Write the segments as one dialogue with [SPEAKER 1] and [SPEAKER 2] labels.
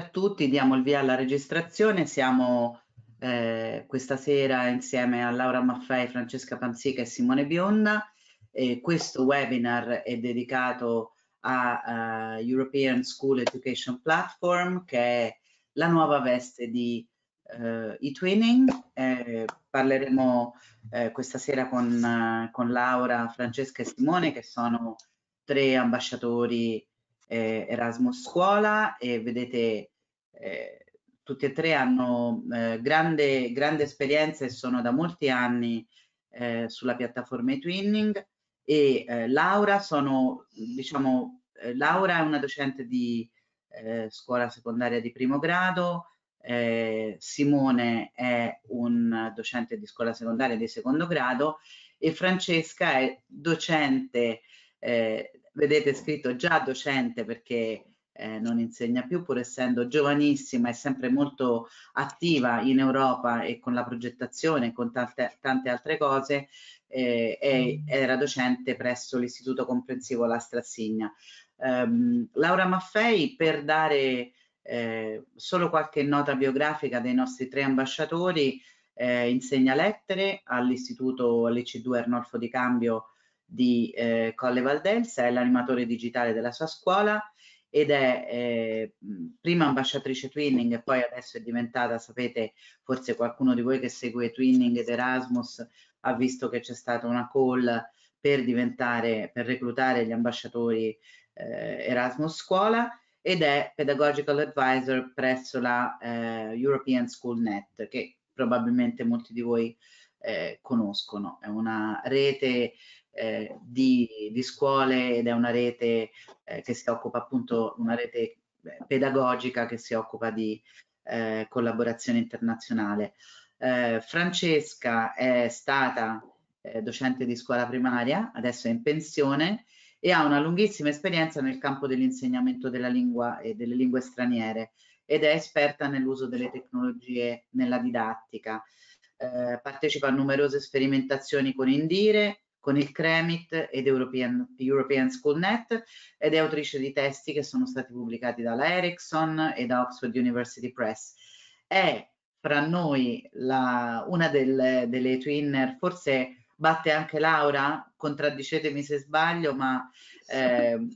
[SPEAKER 1] a tutti, diamo il via alla registrazione. Siamo eh, questa sera insieme a Laura Maffei, Francesca Panzica e Simone Bionda. E questo webinar è dedicato a uh, European School Education Platform, che è la nuova veste di uh, e-twinning. Eh, parleremo eh, questa sera con, uh, con, Laura, Francesca e Simone, che sono tre ambasciatori eh, Erasmus Scuola e vedete eh, tutti e tre hanno eh, grande, grande esperienza e sono da molti anni eh, sulla piattaforma e-twinning e eh, Laura sono, diciamo, eh, Laura è una docente di eh, scuola secondaria di primo grado, eh, Simone è un docente di scuola secondaria di secondo grado e Francesca è docente, vedete scritto già docente perché eh, non insegna più, pur essendo giovanissima e sempre molto attiva in Europa e con la progettazione e con tante, tante, altre cose, eh, mm. era docente presso l'Istituto Comprensivo La Strassigna. Um, ehm, Laura Maffei, per dare eh, solo qualche nota biografica dei nostri tre ambasciatori, eh, insegna lettere all'Istituto LC2 Arnolfo di Cambio di eh, Colle Valdelsa, è l'animatore digitale della sua scuola, ed è eh, prima ambasciatrice Twinning e poi adesso è diventata, sapete, forse qualcuno di voi che segue Twinning ed Erasmus ha visto che c'è stata una call per diventare, per reclutare gli ambasciatori eh, Erasmus Scuola ed è Pedagogical Advisor presso la eh, European School Net che probabilmente molti di voi eh, conoscono. È una rete eh, di, di, scuole ed è una rete eh, che si occupa appunto, una rete eh, pedagogica che si occupa di eh, collaborazione internazionale. Eh, Francesca è stata eh, docente di scuola primaria, adesso è in pensione e ha una lunghissima esperienza nel campo dell'insegnamento della lingua e delle lingue straniere ed è esperta nell'uso delle tecnologie nella didattica. partecipa a numerose sperimentazioni con Indire, con il CREMIT ed European, European School Net ed è autrice di testi che sono stati pubblicati dalla Ericsson e da Oxford University Press. È fra noi la, una delle, delle twinner, forse batte anche Laura, contraddicetemi se sbaglio, ma eh,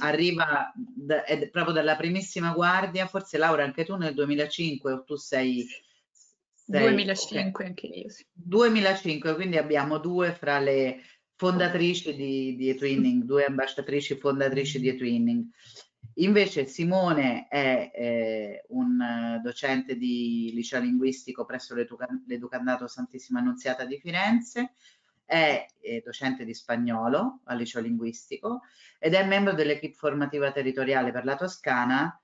[SPEAKER 1] arriva da, proprio dalla primissima guardia, forse Laura anche tu nel 2005 o tu sei
[SPEAKER 2] 2005 okay. anche io. Sì.
[SPEAKER 1] 2005, quindi abbiamo due fra le fondatrici di, di eTwinning, due ambasciatrici fondatrici di eTwinning. Invece Simone è eh, un docente di liceo linguistico presso l'Educandato Santissima Annunziata di Firenze, è eh, docente di spagnolo al liceo linguistico ed è membro dell'equipe formativa territoriale per la Toscana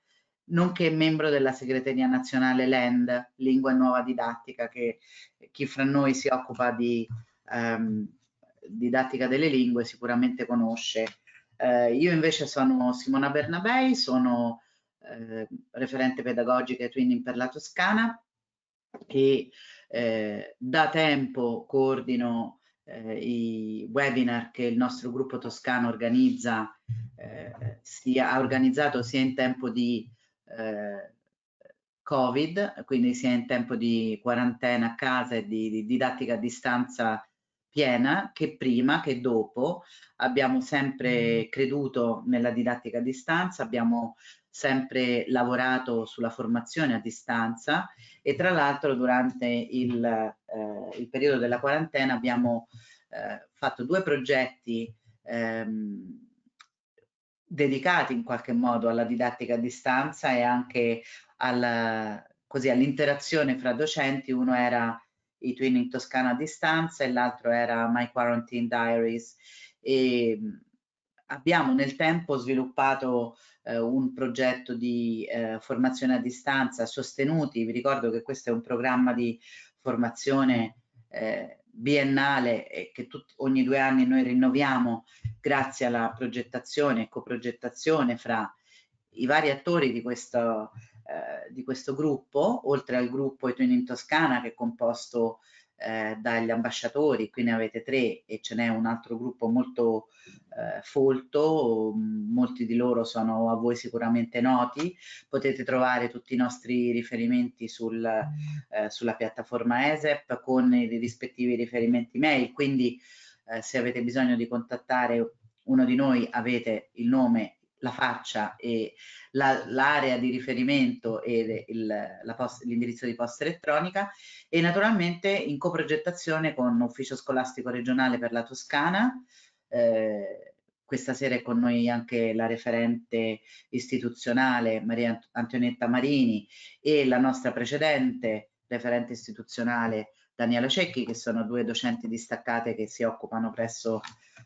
[SPEAKER 1] nonché membro della segreteria nazionale LEND, Lingua e Nuova Didattica, che chi fra noi si occupa di ehm, didattica delle lingue sicuramente conosce. Eh, io invece sono Simona Bernabei, sono eh, referente pedagogica e twinning per la Toscana e eh, da tempo coordino eh, i webinar che il nostro gruppo toscano organizza, eh, sia, ha organizzato sia in tempo di eh, Covid, quindi sia in tempo di quarantena a casa e di, di didattica a distanza piena che prima che dopo. Abbiamo sempre mm. creduto nella didattica a distanza, abbiamo sempre lavorato sulla formazione a distanza e tra l'altro durante il, eh, il, periodo della quarantena abbiamo eh, fatto due progetti ehm, dedicati in qualche modo alla didattica a distanza e anche all'interazione fra docenti, uno era i Twinning Toscana a distanza e l'altro era My Quarantine Diaries e abbiamo nel tempo sviluppato eh, un progetto di eh, formazione a distanza sostenuti, vi ricordo che questo è un programma di formazione eh, biennale che tutti, ogni due anni noi rinnoviamo grazie alla progettazione e coprogettazione fra i vari attori di questo, eh, di questo gruppo, oltre al gruppo Etuin in Toscana che è composto eh, dagli ambasciatori, qui ne avete tre e ce n'è un altro gruppo molto eh, folto, molti di loro sono a voi sicuramente noti, potete trovare tutti i nostri riferimenti sul, eh, sulla piattaforma ESEP con i rispettivi riferimenti mail, quindi eh, se avete bisogno di contattare uno di noi avete il nome la faccia e l'area di riferimento e l'indirizzo di posta elettronica e naturalmente in coprogettazione con l'ufficio scolastico regionale per la Toscana eh, questa sera è con noi anche la referente istituzionale Maria Antonietta Marini e la nostra precedente referente istituzionale Daniela Cecchi, che sono due docenti distaccate che si occupano presso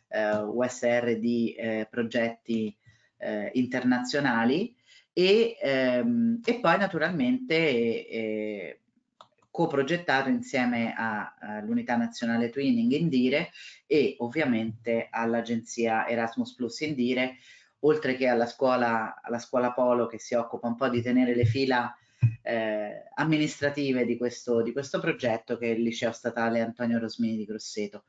[SPEAKER 1] eh, USR di eh, progetti eh, internazionali e, ehm, e, poi naturalmente eh, coprogettato insieme all'Unità Nazionale Twinning Indire e ovviamente all'Agenzia Erasmus Plus Indire, oltre che alla scuola, alla scuola Polo che si occupa un po' di tenere le fila eh, amministrative di questo, di questo progetto che è il Liceo Statale Antonio Rosmini di Grosseto.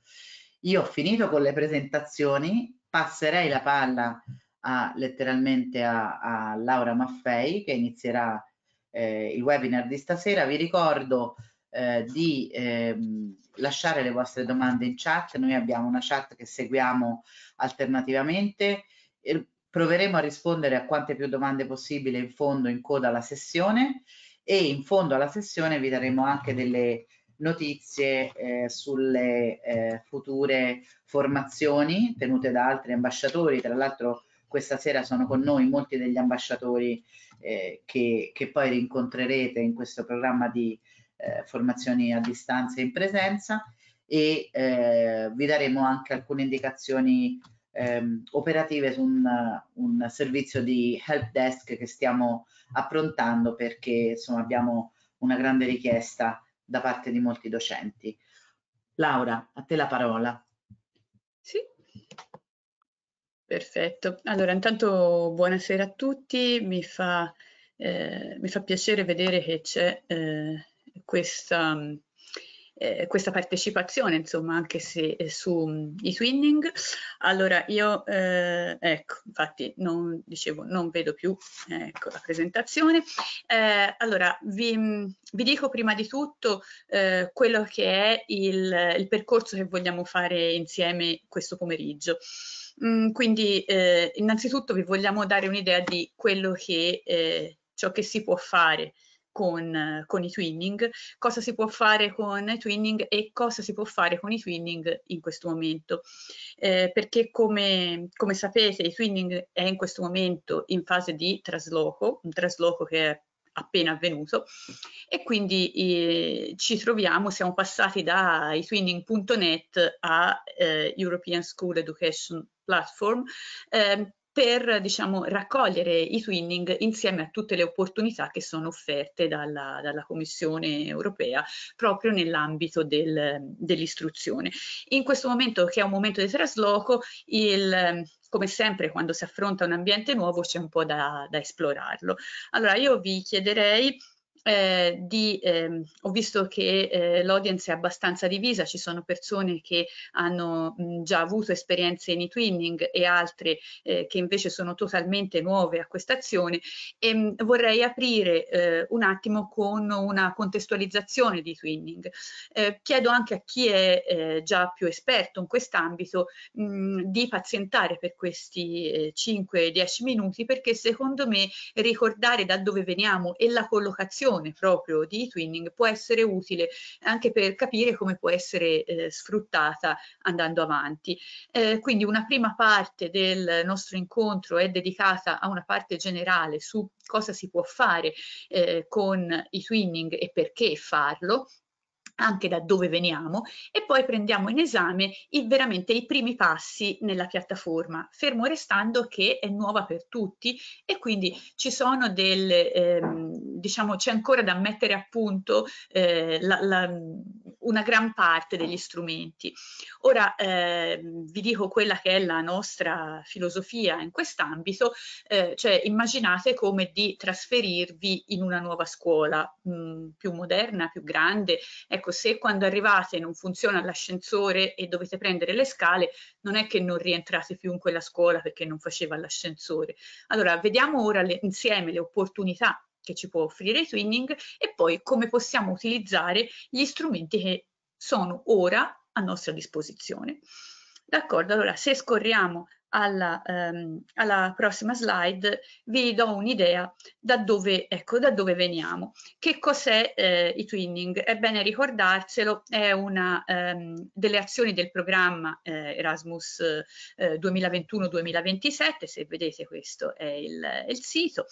[SPEAKER 1] Io ho finito con le presentazioni, passerei la palla a, letteralmente a, a, Laura Maffei che inizierà eh, il webinar di stasera. Vi ricordo eh, di ehm, lasciare le vostre domande in chat, noi abbiamo una chat che seguiamo alternativamente, proveremo a rispondere a quante più domande possibile in fondo, in coda alla sessione e in fondo alla sessione vi daremo anche delle notizie eh, sulle eh, future formazioni tenute da altri ambasciatori, tra l'altro questa sera sono con noi molti degli ambasciatori eh, che, che, poi rincontrerete in questo programma di eh, formazioni a distanza e in presenza e eh, vi daremo anche alcune indicazioni ehm, operative su un, un, servizio di help desk che stiamo approntando perché insomma abbiamo una grande richiesta da parte di molti docenti. Laura, a te la parola.
[SPEAKER 2] Sì, Perfetto, allora intanto buonasera a tutti, mi fa, eh, mi fa piacere vedere che c'è eh, questa, eh, questa, partecipazione, insomma, anche se su mm, i twinning. Allora io, eh, ecco, infatti non, dicevo, non vedo più ecco, la presentazione. Eh, allora vi, mm, vi, dico prima di tutto eh, quello che è il, il percorso che vogliamo fare insieme questo pomeriggio. Mm, quindi eh, innanzitutto vi vogliamo dare un'idea di quello che, eh, ciò che si può fare con, con, i twinning, cosa si può fare con i twinning e cosa si può fare con i twinning in questo momento. Eh, perché come, come sapete i twinning è in questo momento in fase di trasloco, un trasloco che è appena avvenuto e quindi eh, ci troviamo, siamo passati da twinning.net a eh, European School Education platform ehm, per diciamo, raccogliere i twinning insieme a tutte le opportunità che sono offerte dalla, dalla Commissione europea proprio nell'ambito del, dell'istruzione. In questo momento, che è un momento di trasloco, il, come sempre quando si affronta un ambiente nuovo c'è un po' da, da esplorarlo. Allora io vi chiederei eh, di, ehm, ho visto che eh, l'audience è abbastanza divisa, ci sono persone che hanno mh, già avuto esperienze in e-twinning e altre eh, che invece sono totalmente nuove a questa azione e mh, vorrei aprire eh, un attimo con una contestualizzazione di e twinning. Eh, chiedo anche a chi è eh, già più esperto in quest'ambito di pazientare per questi eh, 5-10 minuti perché secondo me ricordare da dove veniamo e la collocazione definizione proprio di twinning può essere utile anche per capire come può essere eh, sfruttata andando avanti. Eh, quindi una prima parte del nostro incontro è dedicata a una parte generale su cosa si può fare eh, con i twinning e perché farlo anche da dove veniamo e poi prendiamo in esame i, veramente i primi passi nella piattaforma, fermo restando che è nuova per tutti e quindi ci sono del, ehm, diciamo, c'è ancora da mettere a punto eh, la, la, una gran parte degli strumenti. Ora eh, vi dico quella che è la nostra filosofia in quest'ambito, eh, cioè immaginate come di trasferirvi in una nuova scuola mh, mm, più moderna, più grande. Ecco, se quando arrivate non funziona l'ascensore e dovete prendere le scale, non è che non rientrate più in quella scuola perché non faceva l'ascensore. Allora, vediamo ora le, insieme le opportunità che ci può offrire il twinning e poi come possiamo utilizzare gli strumenti che sono ora a nostra disposizione. D'accordo, allora se scorriamo alla, um, alla, prossima slide vi do un'idea da, ecco, da dove, veniamo. Che cos'è eh, i twinning? È bene ricordarselo, è una um, delle azioni del programma eh, Erasmus eh, 2021-2027, se vedete questo è il, il sito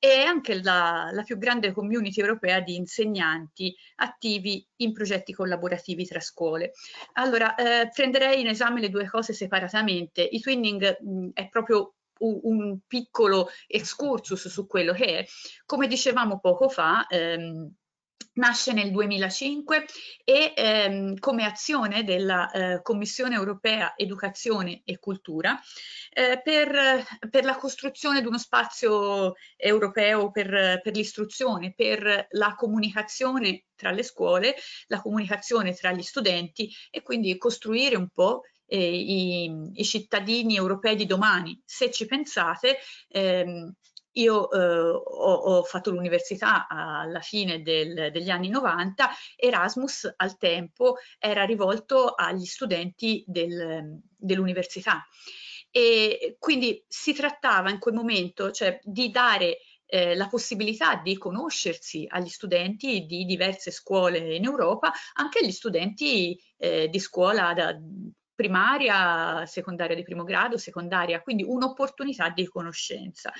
[SPEAKER 2] e anche la, la, più grande community europea di insegnanti attivi in progetti collaborativi tra scuole. Allora, eh, prenderei in esame le due cose separatamente. I twinning mh, mm, è proprio un, un piccolo excursus su quello che è. Come dicevamo poco fa, ehm, Nasce nel 2005 e ehm, come azione della eh, Commissione europea Educazione e Cultura eh, per, per, la costruzione di uno spazio europeo per, per l'istruzione, per la comunicazione tra le scuole, la comunicazione tra gli studenti e quindi costruire un po' eh, i, i, cittadini europei di domani. Se ci pensate, ehm, io eh, ho, ho, fatto l'università alla fine del, degli anni 90, Erasmus al tempo era rivolto agli studenti del, dell'università e quindi si trattava in quel momento cioè, di dare eh, la possibilità di conoscersi agli studenti di diverse scuole in Europa, anche agli studenti eh, di scuola da, primaria, secondaria di primo grado, secondaria, quindi un'opportunità di conoscenza.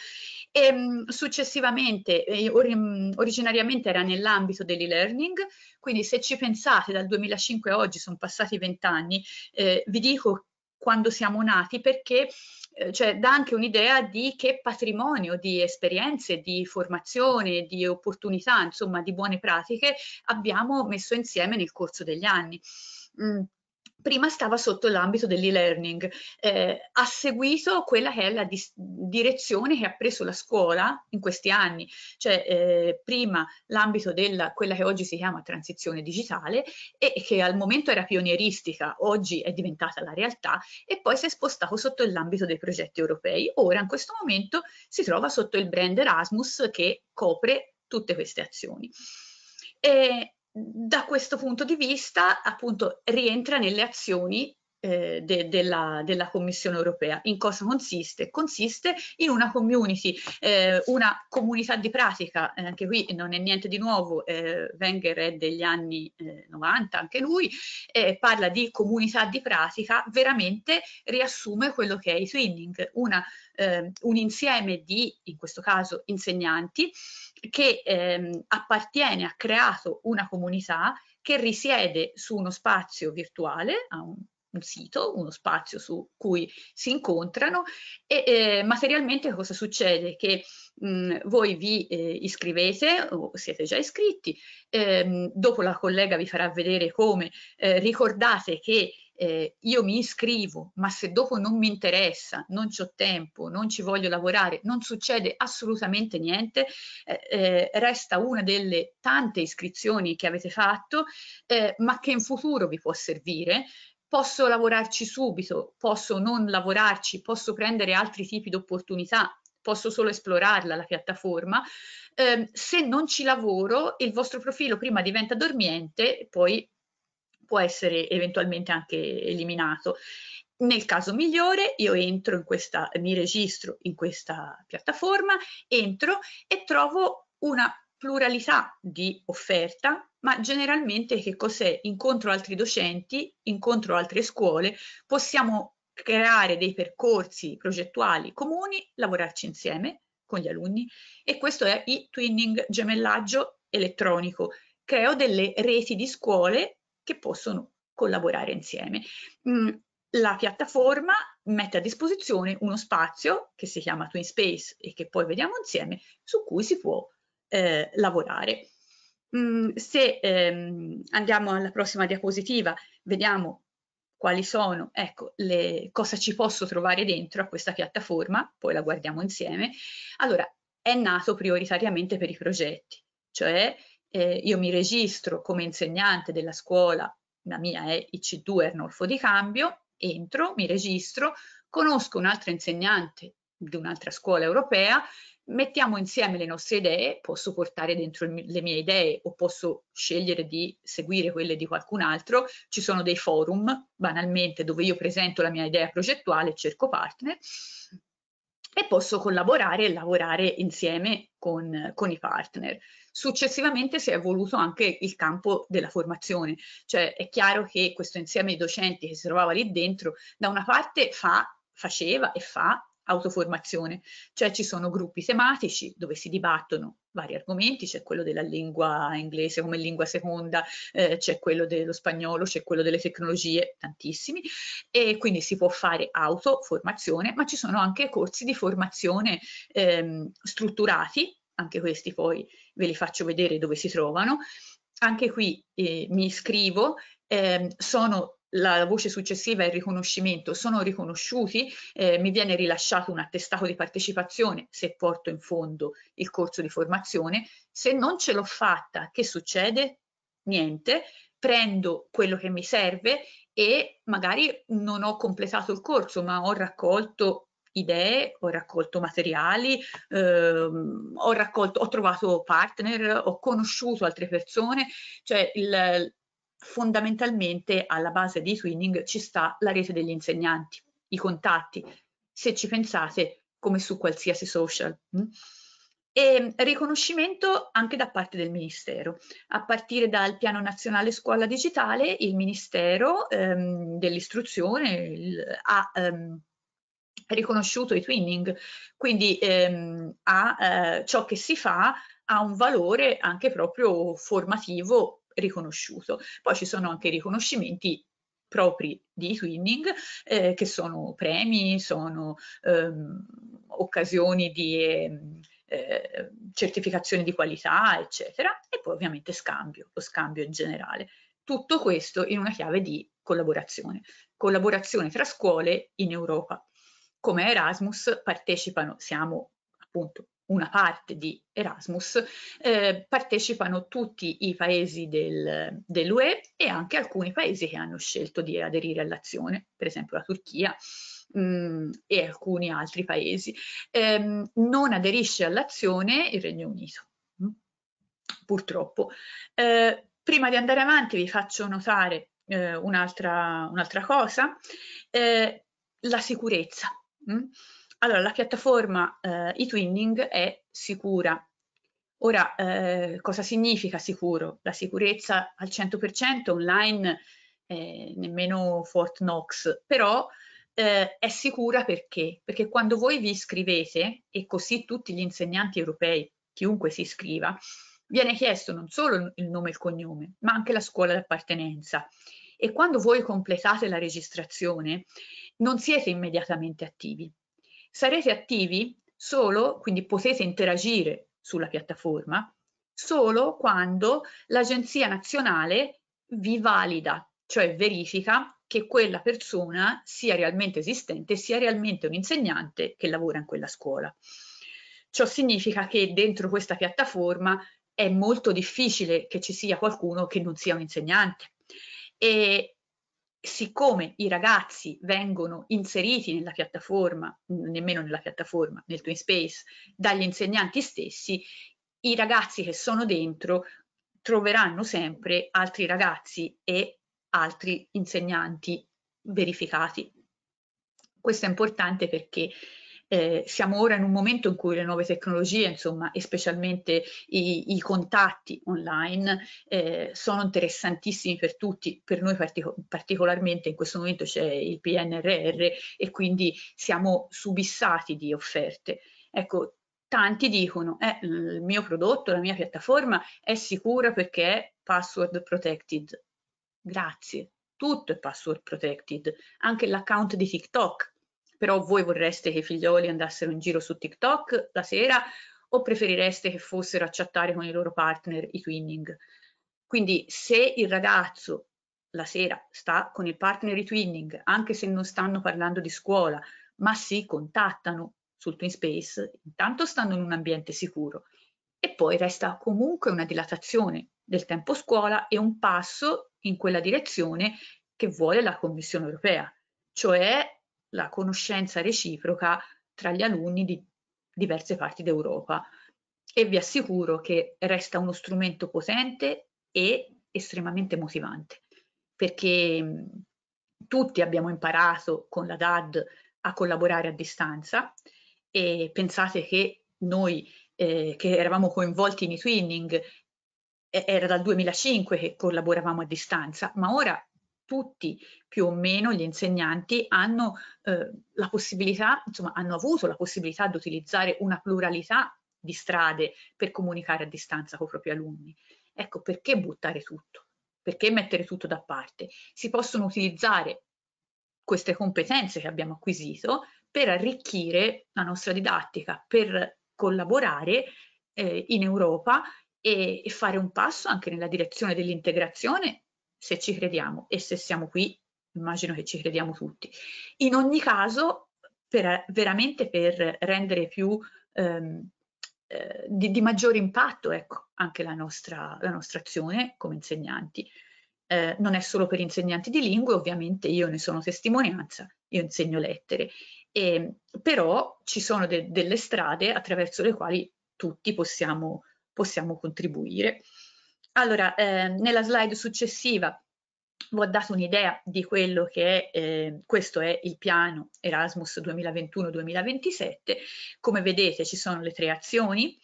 [SPEAKER 2] E, ehm, successivamente, eh, mm, originariamente era nell'ambito dell'e-learning, quindi se ci pensate dal 2005 a oggi, sono passati vent'anni, eh, vi dico quando siamo nati perché eh, cioè, dà anche un'idea di che patrimonio di esperienze, di formazione, di opportunità, insomma di buone pratiche abbiamo messo insieme nel corso degli anni. Mm prima stava sotto l'ambito dell'e-learning, eh, ha seguito quella che è la direzione che ha preso la scuola in questi anni, cioè eh, prima l'ambito della quella che oggi si chiama transizione digitale e che al momento era pionieristica, oggi è diventata la realtà e poi si è spostato sotto l'ambito dei progetti europei. Ora in questo momento si trova sotto il brand Erasmus che copre tutte queste azioni. E da questo punto di vista appunto rientra nelle azioni eh, de, della, della, Commissione europea. In cosa consiste? Consiste in una community, eh, una comunità di pratica, eh, anche qui non è niente di nuovo, eh, Wenger è degli anni 90, eh, anche lui, parla di comunità di pratica, veramente riassume quello che è i twinning, una, ehm, un insieme di, in questo caso, insegnanti che ehm, appartiene, ha creato una comunità che risiede su uno spazio virtuale, a un, un sito, uno spazio su cui si incontrano e eh, materialmente cosa succede? Che mh, voi vi eh, iscrivete o siete già iscritti, ehm, dopo la collega vi farà vedere come, eh, ricordate che eh, io mi iscrivo, ma se dopo non mi interessa, non ho tempo, non ci voglio lavorare, non succede assolutamente niente, eh, eh resta una delle tante iscrizioni che avete fatto, eh, ma che in futuro vi può servire. Posso lavorarci subito, posso non lavorarci, posso prendere altri tipi di opportunità, posso solo esplorarla la piattaforma. Eh, se non ci lavoro, il vostro profilo prima diventa dormiente, poi può essere eventualmente anche eliminato. Nel caso migliore io entro in questa, mi registro in questa piattaforma, entro e trovo una pluralità di offerta, ma generalmente che cos'è? Incontro altri docenti, incontro altre scuole, possiamo creare dei percorsi progettuali comuni, lavorarci insieme con gli alunni e questo è il twinning gemellaggio elettronico. Creo delle reti di scuole che possono collaborare insieme. Mm, la piattaforma mette a disposizione uno spazio che si chiama Twin Space e che poi vediamo insieme su cui si può eh, lavorare. Mm, se ehm, andiamo alla prossima diapositiva vediamo quali sono, ecco, le, cosa ci posso trovare dentro a questa piattaforma, poi la guardiamo insieme. Allora, è nato prioritariamente per i progetti, cioè eh, io mi registro come insegnante della scuola, la mia è IC2 Arnolfo di Cambio, entro, mi registro, conosco un'altra insegnante di un'altra scuola europea, mettiamo insieme le nostre idee, posso portare dentro le mie idee o posso scegliere di seguire quelle di qualcun altro, ci sono dei forum banalmente dove io presento la mia idea progettuale cerco partner e posso collaborare e lavorare insieme con, con i partner. Successivamente si è evoluto anche il campo della formazione, cioè è chiaro che questo insieme di docenti che si trovava lì dentro, da una parte fa, faceva e fa autoformazione, cioè ci sono gruppi tematici dove si dibattono vari argomenti, c'è quello della lingua inglese come lingua seconda, eh, c'è quello dello spagnolo, c'è quello delle tecnologie, tantissimi, e quindi si può fare autoformazione, ma ci sono anche corsi di formazione ehm, strutturati, anche questi poi ve li faccio vedere dove si trovano. Anche qui eh, mi iscrivo, eh, sono la voce successiva è il riconoscimento, sono riconosciuti, eh, mi viene rilasciato un attestato di partecipazione se porto in fondo il corso di formazione, se non ce l'ho fatta che succede? Niente, prendo quello che mi serve e magari non ho completato il corso ma ho raccolto idee, ho raccolto materiali, ehm, ho, raccolto, ho trovato partner, ho conosciuto altre persone, cioè il, fondamentalmente alla base di Twinning ci sta la rete degli insegnanti, i contatti, se ci pensate come su qualsiasi social. Mm? E riconoscimento anche da parte del Ministero. A partire dal Piano Nazionale Scuola Digitale, il Ministero ehm, dell'Istruzione ha ehm, riconosciuto i twinning, quindi ehm, a, eh, ciò che si fa ha un valore anche proprio formativo riconosciuto. Poi ci sono anche i riconoscimenti propri di twinning eh, che sono premi, sono ehm, occasioni di ehm, eh, certificazione di qualità, eccetera, e poi ovviamente scambio, lo scambio in generale. Tutto questo in una chiave di collaborazione, collaborazione tra scuole in Europa come Erasmus partecipano, siamo appunto una parte di Erasmus, eh, partecipano tutti i paesi del, dell'UE e anche alcuni paesi che hanno scelto di aderire all'azione, per esempio la Turchia mh, mm, e alcuni altri paesi. Eh, non aderisce all'azione il Regno Unito, mh, mm, purtroppo. Eh, prima di andare avanti vi faccio notare eh, un'altra, un cosa, eh, la sicurezza Mm? Allora, la piattaforma eh, e-twinning è sicura. Ora, eh, cosa significa sicuro? La sicurezza al 100% online, eh, nemmeno Fort Knox, però eh, è sicura perché? Perché quando voi vi iscrivete, e così tutti gli insegnanti europei, chiunque si iscriva, viene chiesto non solo il nome e il cognome, ma anche la scuola d'appartenenza. E quando voi completate la registrazione, non siete immediatamente attivi. Sarete attivi solo, quindi potete interagire sulla piattaforma, solo quando l'Agenzia Nazionale vi valida, cioè verifica che quella persona sia realmente esistente, sia realmente un insegnante che lavora in quella scuola. Ciò significa che dentro questa piattaforma è molto difficile che ci sia qualcuno che non sia un insegnante. E siccome i ragazzi vengono inseriti nella piattaforma, nemmeno nella piattaforma, nel Twin Space, dagli insegnanti stessi, i ragazzi che sono dentro troveranno sempre altri ragazzi e altri insegnanti verificati. Questo è importante perché eh, siamo ora in un momento in cui le nuove tecnologie, insomma, e specialmente i, i contatti online, eh, sono interessantissimi per tutti, per noi partico particolarmente in questo momento c'è il PNRR e quindi siamo subissati di offerte. Ecco, tanti dicono eh, il mio prodotto, la mia piattaforma è sicura perché è password protected. Grazie, tutto è password protected, anche l'account di TikTok però voi vorreste che i figlioli andassero in giro su TikTok la sera o preferireste che fossero a chattare con i loro partner i twinning. Quindi se il ragazzo la sera sta con il partner i twinning, anche se non stanno parlando di scuola, ma si contattano sul Twin Space, intanto stanno in un ambiente sicuro e poi resta comunque una dilatazione del tempo scuola e un passo in quella direzione che vuole la Commissione europea, cioè la conoscenza reciproca tra gli alunni di diverse parti d'Europa e vi assicuro che resta uno strumento potente e estremamente motivante perché mm, tutti abbiamo imparato con la DAD a collaborare a distanza e pensate che noi eh, che eravamo coinvolti in e-twinning era dal 2005 che collaboravamo a distanza, ma ora tutti più o meno gli insegnanti hanno eh, la possibilità, insomma hanno avuto la possibilità di utilizzare una pluralità di strade per comunicare a distanza con i propri alunni. Ecco perché buttare tutto, perché mettere tutto da parte. Si possono utilizzare queste competenze che abbiamo acquisito per arricchire la nostra didattica, per collaborare eh, in Europa e, e fare un passo anche nella direzione dell'integrazione se ci crediamo e se siamo qui immagino che ci crediamo tutti. In ogni caso, per, veramente per rendere più, ehm, eh, di, di, maggiore impatto ecco, anche la nostra, la nostra azione come insegnanti. Eh, non è solo per insegnanti di lingue, ovviamente io ne sono testimonianza, io insegno lettere, e, però ci sono de, delle strade attraverso le quali tutti possiamo, possiamo contribuire. Allora, eh, nella slide successiva vi ho dato un'idea di quello che è, eh, questo è il piano Erasmus 2021-2027. Come vedete ci sono le tre azioni,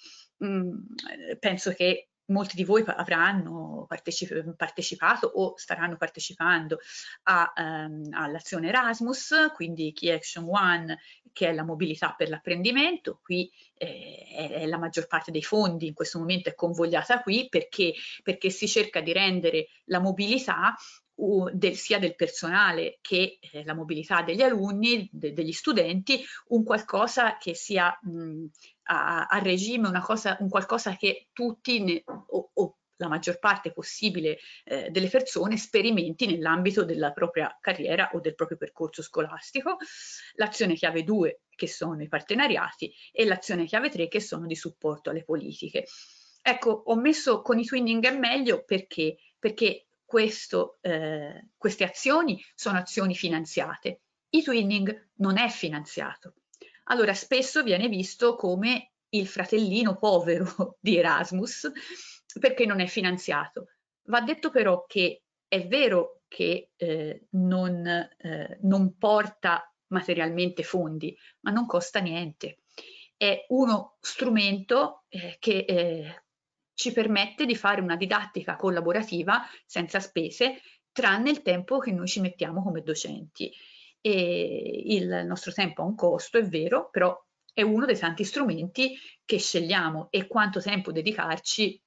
[SPEAKER 2] mm, penso che molti di voi avranno parteci partecipato o staranno partecipando um, all'azione Erasmus, quindi Key Action One che è la mobilità per l'apprendimento, qui eh, è la maggior parte dei fondi in questo momento è convogliata qui perché, perché si cerca di rendere la mobilità del, sia del personale che eh, la mobilità degli alunni, de, degli studenti, un qualcosa che sia mh, a, a, regime, cosa, un qualcosa che tutti ne, o, o, la maggior parte possibile eh, delle persone sperimenti nell'ambito della propria carriera o del proprio percorso scolastico, l'azione chiave 2 che sono i partenariati e l'azione chiave 3 che sono di supporto alle politiche. Ecco, ho messo con i twinning è meglio perché, perché questo, eh, queste azioni sono azioni finanziate. Il twinning non è finanziato. Allora spesso viene visto come il fratellino povero di Erasmus perché non è finanziato. Va detto però che è vero che eh, non, eh, non porta materialmente fondi, ma non costa niente. È uno strumento eh, che eh, ci permette di fare una didattica collaborativa senza spese, tranne il tempo che noi ci mettiamo come docenti. E il nostro tempo ha un costo, è vero, però è uno dei tanti strumenti che scegliamo e quanto tempo dedicarci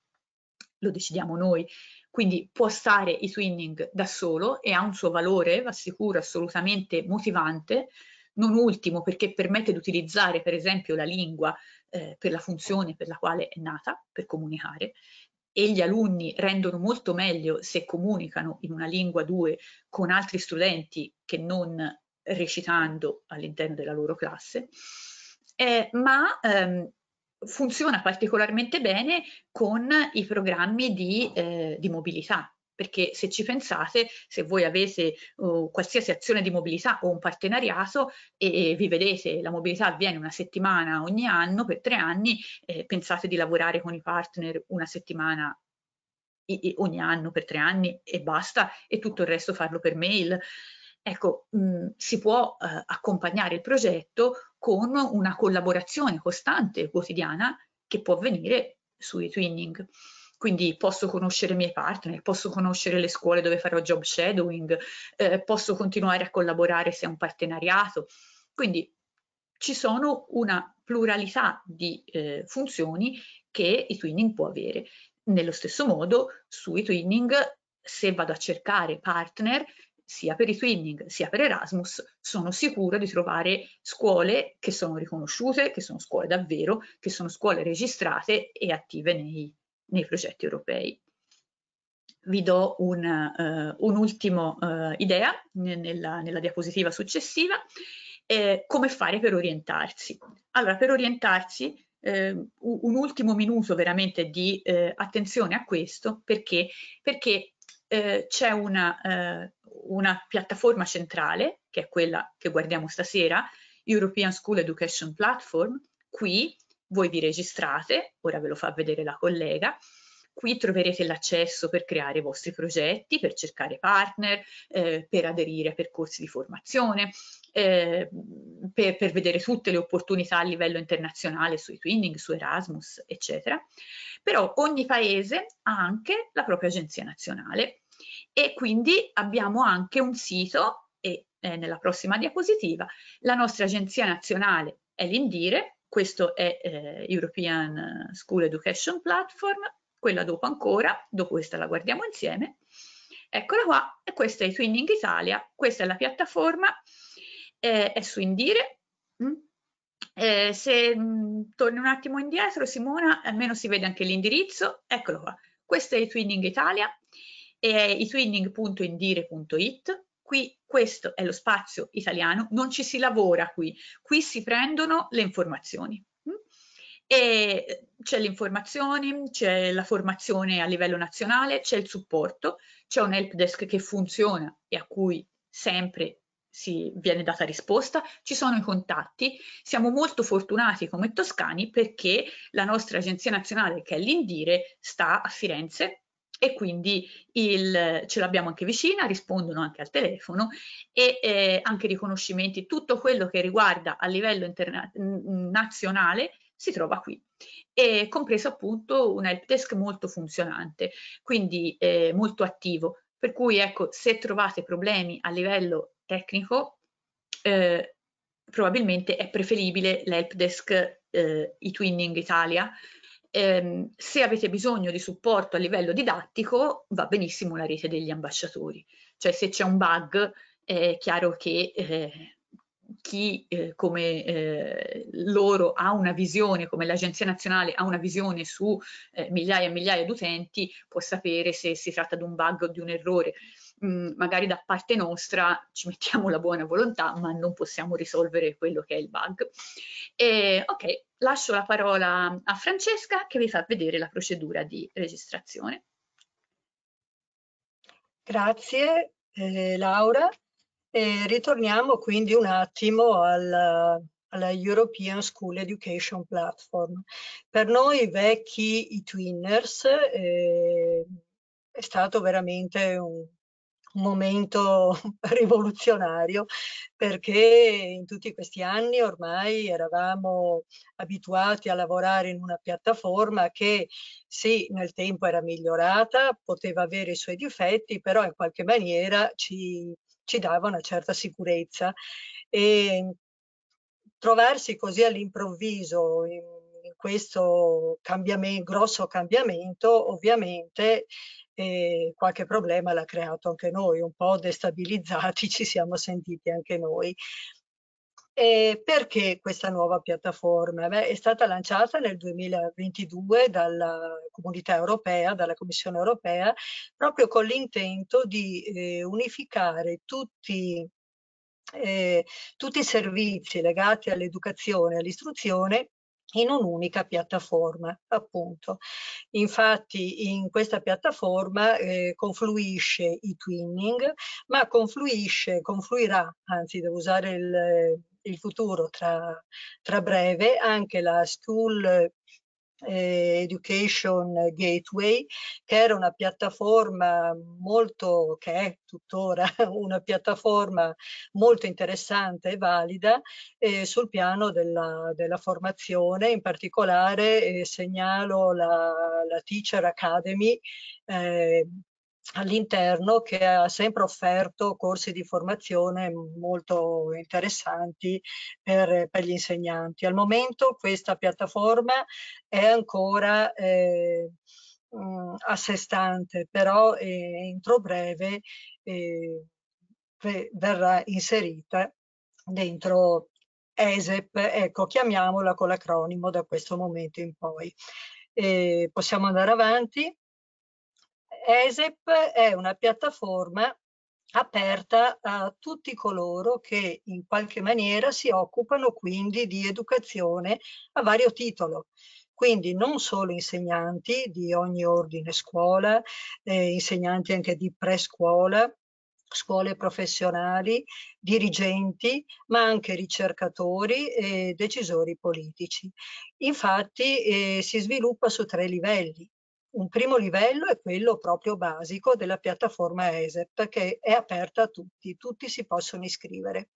[SPEAKER 2] lo decidiamo noi. Quindi può stare i twinning da solo e ha un suo valore, vi assicuro, assolutamente motivante, non ultimo perché permette di utilizzare per esempio la lingua eh, per la funzione per la quale è nata, per comunicare, e gli alunni rendono molto meglio se comunicano in una lingua 2 con altri studenti che non recitando all'interno della loro classe, eh, ma ehm, funziona particolarmente bene con i programmi di, eh, di mobilità, perché se ci pensate, se voi avete uh, qualsiasi azione di mobilità o un partenariato e, e vi vedete la mobilità avviene una settimana ogni anno per tre anni, eh, pensate di lavorare con i partner una settimana i, i, ogni anno per tre anni e basta e tutto il resto farlo per mail. Ecco, mh, mm, si può eh, accompagnare il progetto con una collaborazione costante quotidiana che può avvenire sui twinning quindi posso conoscere i miei partner, posso conoscere le scuole dove farò job shadowing, eh, posso continuare a collaborare se è un partenariato, quindi ci sono una pluralità di eh, funzioni che i twinning può avere. Nello stesso modo sui twinning se vado a cercare partner sia per i twinning sia per Erasmus sono sicura di trovare scuole che sono riconosciute, che sono scuole davvero, che sono scuole registrate e attive nei, nei progetti europei. Vi do un, uh, eh, un'ultima uh, eh, idea nella, nella, diapositiva successiva, eh, come fare per orientarsi. Allora, per orientarsi, eh, un ultimo minuto veramente di eh, attenzione a questo, perché, perché eh, c'è una, una piattaforma centrale, che è quella che guardiamo stasera, European School Education Platform, qui voi vi registrate, ora ve lo fa vedere la collega, qui troverete l'accesso per creare i vostri progetti, per cercare partner, eh, per aderire a percorsi di formazione, eh, per, per, vedere tutte le opportunità a livello internazionale sui twinning, su Erasmus, eccetera. Però ogni paese ha anche la propria agenzia nazionale e quindi abbiamo anche un sito e eh, nella prossima diapositiva la nostra agenzia nazionale è l'Indire questo è eh, European School Education Platform, quella dopo ancora, dopo questa la guardiamo insieme, eccola qua, e questa è Twinning Italia, questa è la piattaforma, eh, è su Indire, mm? eh, se mh, mm, torni un attimo indietro Simona, almeno si vede anche l'indirizzo, eccolo qua, questa è Twinning Italia, è itwinning.indire.it, qui questo è lo spazio italiano, non ci si lavora qui, qui si prendono le informazioni. Mm? E c'è l'informazione, c'è la formazione a livello nazionale, c'è il supporto, c'è un help desk che funziona e a cui sempre si viene data risposta, ci sono i contatti, siamo molto fortunati come toscani perché la nostra agenzia nazionale che è l'Indire sta a Firenze e quindi il, ce l'abbiamo anche vicina, rispondono anche al telefono e eh, anche riconoscimenti, tutto quello che riguarda a livello nazionale si trova qui, e compreso appunto un help desk molto funzionante, quindi eh, molto attivo, per cui ecco se trovate problemi a livello tecnico eh, probabilmente è preferibile l'help desk eh, e-twinning Italia eh, se avete bisogno di supporto a livello didattico va benissimo la rete degli ambasciatori, cioè se c'è un bug è chiaro che eh, chi eh, come eh, loro ha una visione, come l'Agenzia Nazionale ha una visione su eh, migliaia e migliaia di utenti, può sapere se si tratta di un bug o di un errore. Mm, magari da parte nostra ci mettiamo la buona volontà, ma non possiamo risolvere quello che è il bug. E, ok, lascio la parola a Francesca che vi fa vedere la procedura di registrazione.
[SPEAKER 3] Grazie eh, Laura. E ritorniamo quindi un attimo alla, alla European School Education Platform. Per noi vecchi i Twinners eh, è stato veramente un momento rivoluzionario perché in tutti questi anni ormai eravamo abituati a lavorare in una piattaforma che sì, nel tempo era migliorata, poteva avere i suoi difetti, però in qualche maniera ci, ci dava una certa sicurezza. E trovarsi così all'improvviso in questo cambiamento, grosso cambiamento ovviamente e qualche problema l'ha creato anche noi, un po' destabilizzati ci siamo sentiti anche noi. E perché questa nuova piattaforma? Beh, è stata lanciata nel 2022 dalla Comunità Europea, dalla Commissione Europea, proprio con l'intento di eh, unificare tutti, eh, tutti i servizi legati all'educazione e all'istruzione in un'unica piattaforma, appunto. Infatti in questa piattaforma eh, confluisce i twinning, ma confluisce, confluirà, anzi devo usare il, il futuro tra, tra breve, anche la School eh, Education Gateway, che era una piattaforma molto, che è tuttora una piattaforma molto interessante e valida eh, sul piano della, della, formazione, in particolare eh, segnalo la, la Teacher Academy eh, all'interno che ha sempre offerto corsi di formazione molto interessanti per, per gli insegnanti. Al momento questa piattaforma è ancora eh, mh, mm, a sé stante, però eh, entro breve eh, verrà inserita dentro ESEP, ecco chiamiamola con l'acronimo da questo momento in poi. Eh, possiamo andare avanti. ESEP è una piattaforma aperta a tutti coloro che in qualche maniera si occupano quindi di educazione a vario titolo. Quindi non solo insegnanti di ogni ordine scuola, eh, insegnanti anche di prescuola, scuole professionali, dirigenti, ma anche ricercatori e decisori politici. Infatti eh, si sviluppa su tre livelli un primo livello è quello proprio basico della piattaforma ESEP che è aperta a tutti, tutti si possono iscrivere.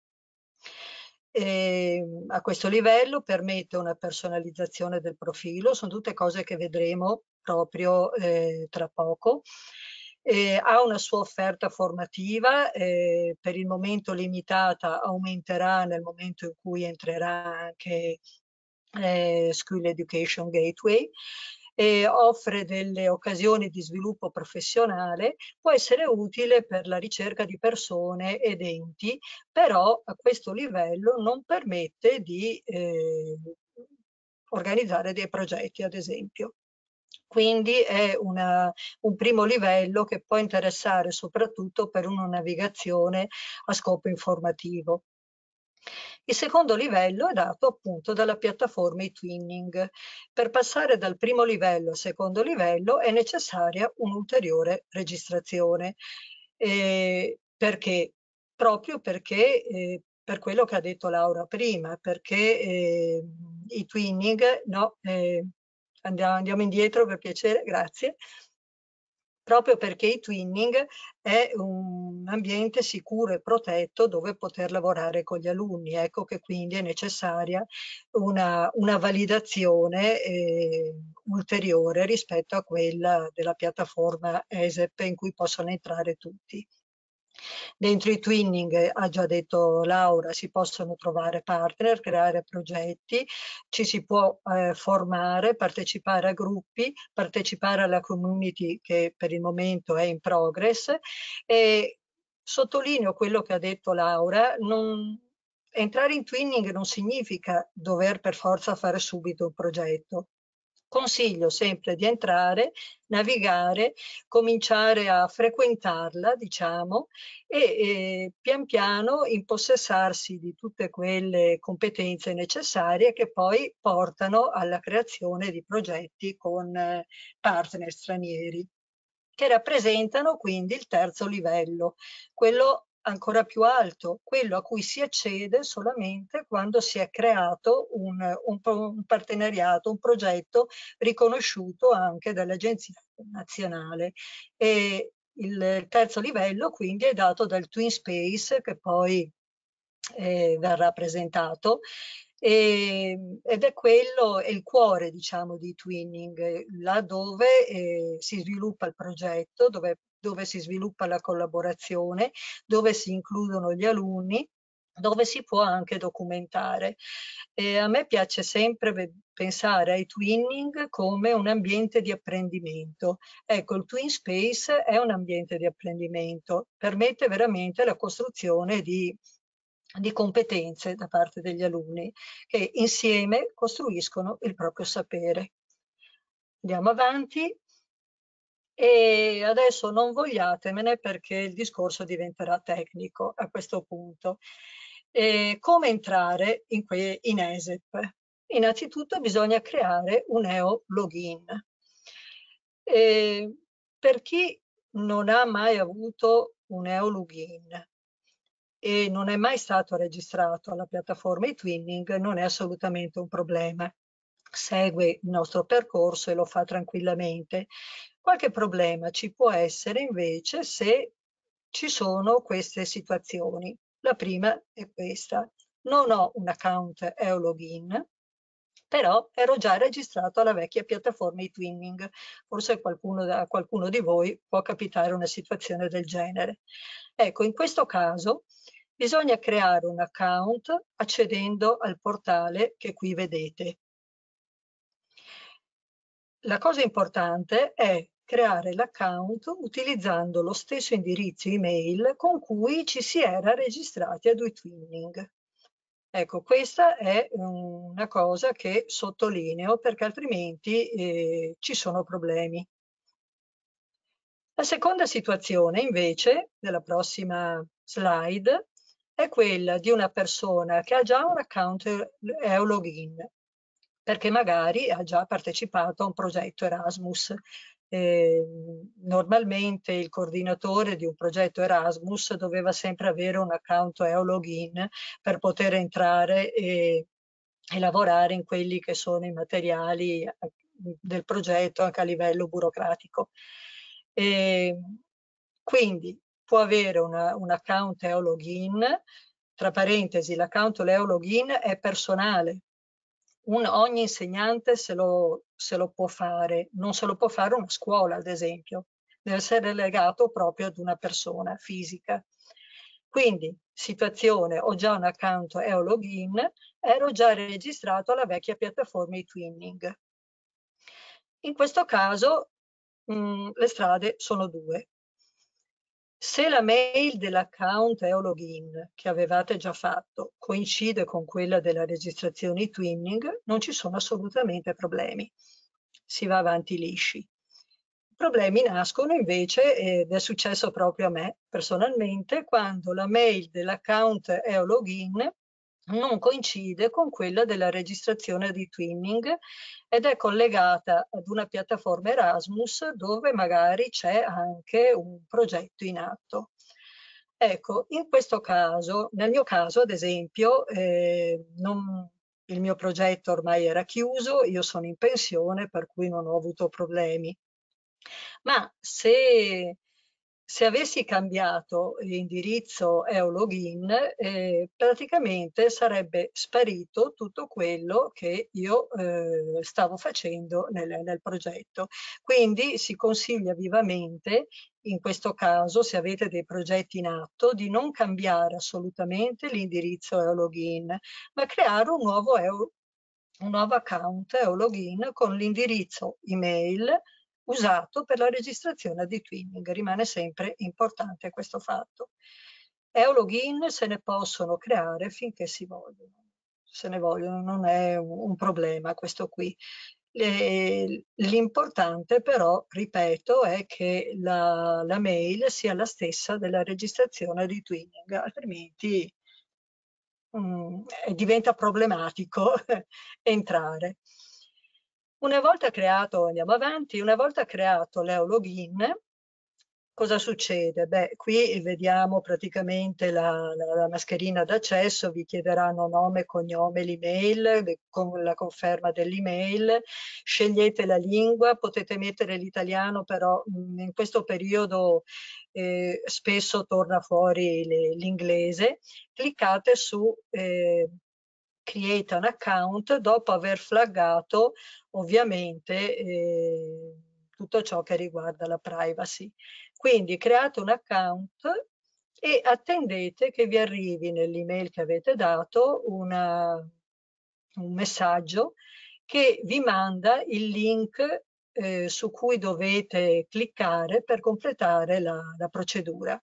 [SPEAKER 3] E ehm, a questo livello permette una personalizzazione del profilo, sono tutte cose che vedremo proprio eh, tra poco. Eh, ha una sua offerta formativa, eh, per il momento limitata, aumenterà nel momento in cui entrerà anche eh, School Education Gateway e offre delle occasioni di sviluppo professionale, può essere utile per la ricerca di persone ed enti, però a questo livello non permette di eh, organizzare dei progetti, ad esempio. Quindi è una, un primo livello che può interessare soprattutto per una navigazione a scopo informativo. Il secondo livello è dato appunto dalla piattaforma e-twinning. Per passare dal primo livello al secondo livello è necessaria un'ulteriore registrazione. Eh, perché? Proprio perché eh, per quello che ha detto Laura prima, perché eh, i twinning, no, eh, andiamo, andiamo indietro per piacere, grazie, proprio perché i twinning è un ambiente sicuro e protetto dove poter lavorare con gli alunni. Ecco che quindi è necessaria una, una validazione eh, ulteriore rispetto a quella della piattaforma ESEP in cui possono entrare tutti. Dentro i twinning, eh, ha già detto Laura, si possono trovare partner, creare progetti, ci si può eh, formare, partecipare a gruppi, partecipare alla community che per il momento è in progress e sottolineo quello che ha detto Laura, non, entrare in twinning non significa dover per forza fare subito un progetto, Consiglio sempre di entrare, navigare, cominciare a frequentarla, diciamo, e eh, pian piano impossessarsi di tutte quelle competenze necessarie che poi portano alla creazione di progetti con eh, partner stranieri che rappresentano quindi il terzo livello, quello ancora più alto, quello a cui si accede solamente quando si è creato un, un, un partenariato, un progetto riconosciuto anche dall'Agenzia Nazionale. E il terzo livello quindi è dato dal Twin Space che poi eh, verrà presentato e, ed è quello, è il cuore diciamo di Twinning, là dove eh, si sviluppa il progetto, dove dove si sviluppa la collaborazione, dove si includono gli alunni, dove si può anche documentare. E a me piace sempre pensare ai twinning come un ambiente di apprendimento. Ecco, il Twin Space è un ambiente di apprendimento, permette veramente la costruzione di, di competenze da parte degli alunni che insieme costruiscono il proprio sapere. Andiamo avanti e adesso non vogliatemene perché il discorso diventerà tecnico a questo punto. E come entrare in, que- in ESEP? Innanzitutto bisogna creare un EO login. E per chi non ha mai avuto un EO login e non è mai stato registrato alla piattaforma eTwinning, non è assolutamente un problema segue il nostro percorso e lo fa tranquillamente. Qualche problema ci può essere invece se ci sono queste situazioni. La prima è questa. Non ho un account e ho login, però ero già registrato alla vecchia piattaforma di Twinning. Forse qualcuno, da, qualcuno di voi può capitare una situazione del genere. Ecco, in questo caso bisogna creare un account accedendo al portale che qui vedete. La cosa importante è creare l'account utilizzando lo stesso indirizzo email con cui ci si era registrati ad WeTwinning. Ecco, questa è una cosa che sottolineo perché altrimenti eh, ci sono problemi. La seconda situazione invece, della prossima slide, è quella di una persona che ha già un account e eh, un login perché magari ha già partecipato a un progetto Erasmus. Eh, normalmente il coordinatore di un progetto Erasmus doveva sempre avere un account EO login per poter entrare e, e lavorare in quelli che sono i materiali eh, del progetto anche a livello burocratico. E ehm, quindi può avere una, un account EO login, tra parentesi l'account EO login è personale, un, ogni insegnante se lo, se lo può fare, non se lo può fare una scuola, ad esempio, deve essere legato proprio ad una persona fisica. Quindi, situazione, ho già un account e ho login, ero già registrato alla vecchia piattaforma di Twinning. In questo caso mh, mm, le strade sono due. Se la mail dell'account EOLOGIN che avevate già fatto coincide con quella della registrazione twinning, non ci sono assolutamente problemi. Si va avanti lisci. Problemi nascono invece, ed è successo proprio a me personalmente, quando la mail dell'account EOLOGIN non coincide con quella della registrazione di twinning ed è collegata ad una piattaforma Erasmus dove magari c'è anche un progetto in atto. Ecco, in questo caso, nel mio caso ad esempio, eh, non, il mio progetto ormai era chiuso, io sono in pensione per cui non ho avuto problemi. Ma se se avessi cambiato l'indirizzo e login, eh, praticamente sarebbe sparito tutto quello che io eh, stavo facendo nel, nel progetto. Quindi si consiglia vivamente in questo caso, se avete dei progetti in atto, di non cambiare assolutamente l'indirizzo e login, ma creare un nuovo, un nuovo account e login con l'indirizzo email, usato per la registrazione di twinning. Rimane sempre importante questo fatto. login se ne possono creare finché si vogliono. Se ne vogliono, non è un problema questo qui. L'importante però, ripeto, è che la, la, mail sia la stessa della registrazione di twinning, altrimenti mh, mm, eh, diventa problematico entrare. Una volta creato, andiamo avanti, una volta creato l'EO login, cosa succede? Beh, qui vediamo praticamente la, la, la mascherina d'accesso, vi chiederanno nome, cognome, l'email, con la conferma dell'email, scegliete la lingua, potete mettere l'italiano, però mm, in questo periodo eh, spesso torna fuori l'inglese, cliccate su eh, create an account dopo aver flaggato ovviamente eh, tutto ciò che riguarda la privacy. Quindi create un account e attendete che vi arrivi nell'email che avete dato una, un messaggio che vi manda il link eh, su cui dovete cliccare per completare la, la procedura.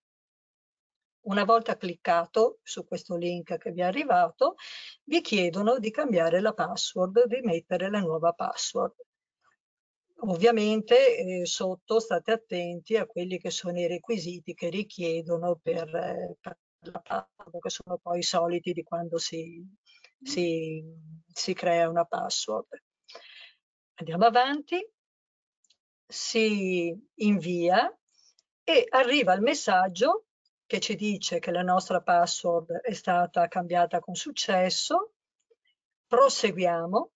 [SPEAKER 3] Una volta cliccato su questo link che vi è arrivato, vi chiedono di cambiare la password, di mettere la nuova password. Ovviamente eh, sotto state attenti a quelli che sono i requisiti che richiedono per, eh, per la password, che sono poi i soliti di quando si, si, si crea una password. Andiamo avanti, si invia e arriva il messaggio che ci dice che la nostra password è stata cambiata con successo. Proseguiamo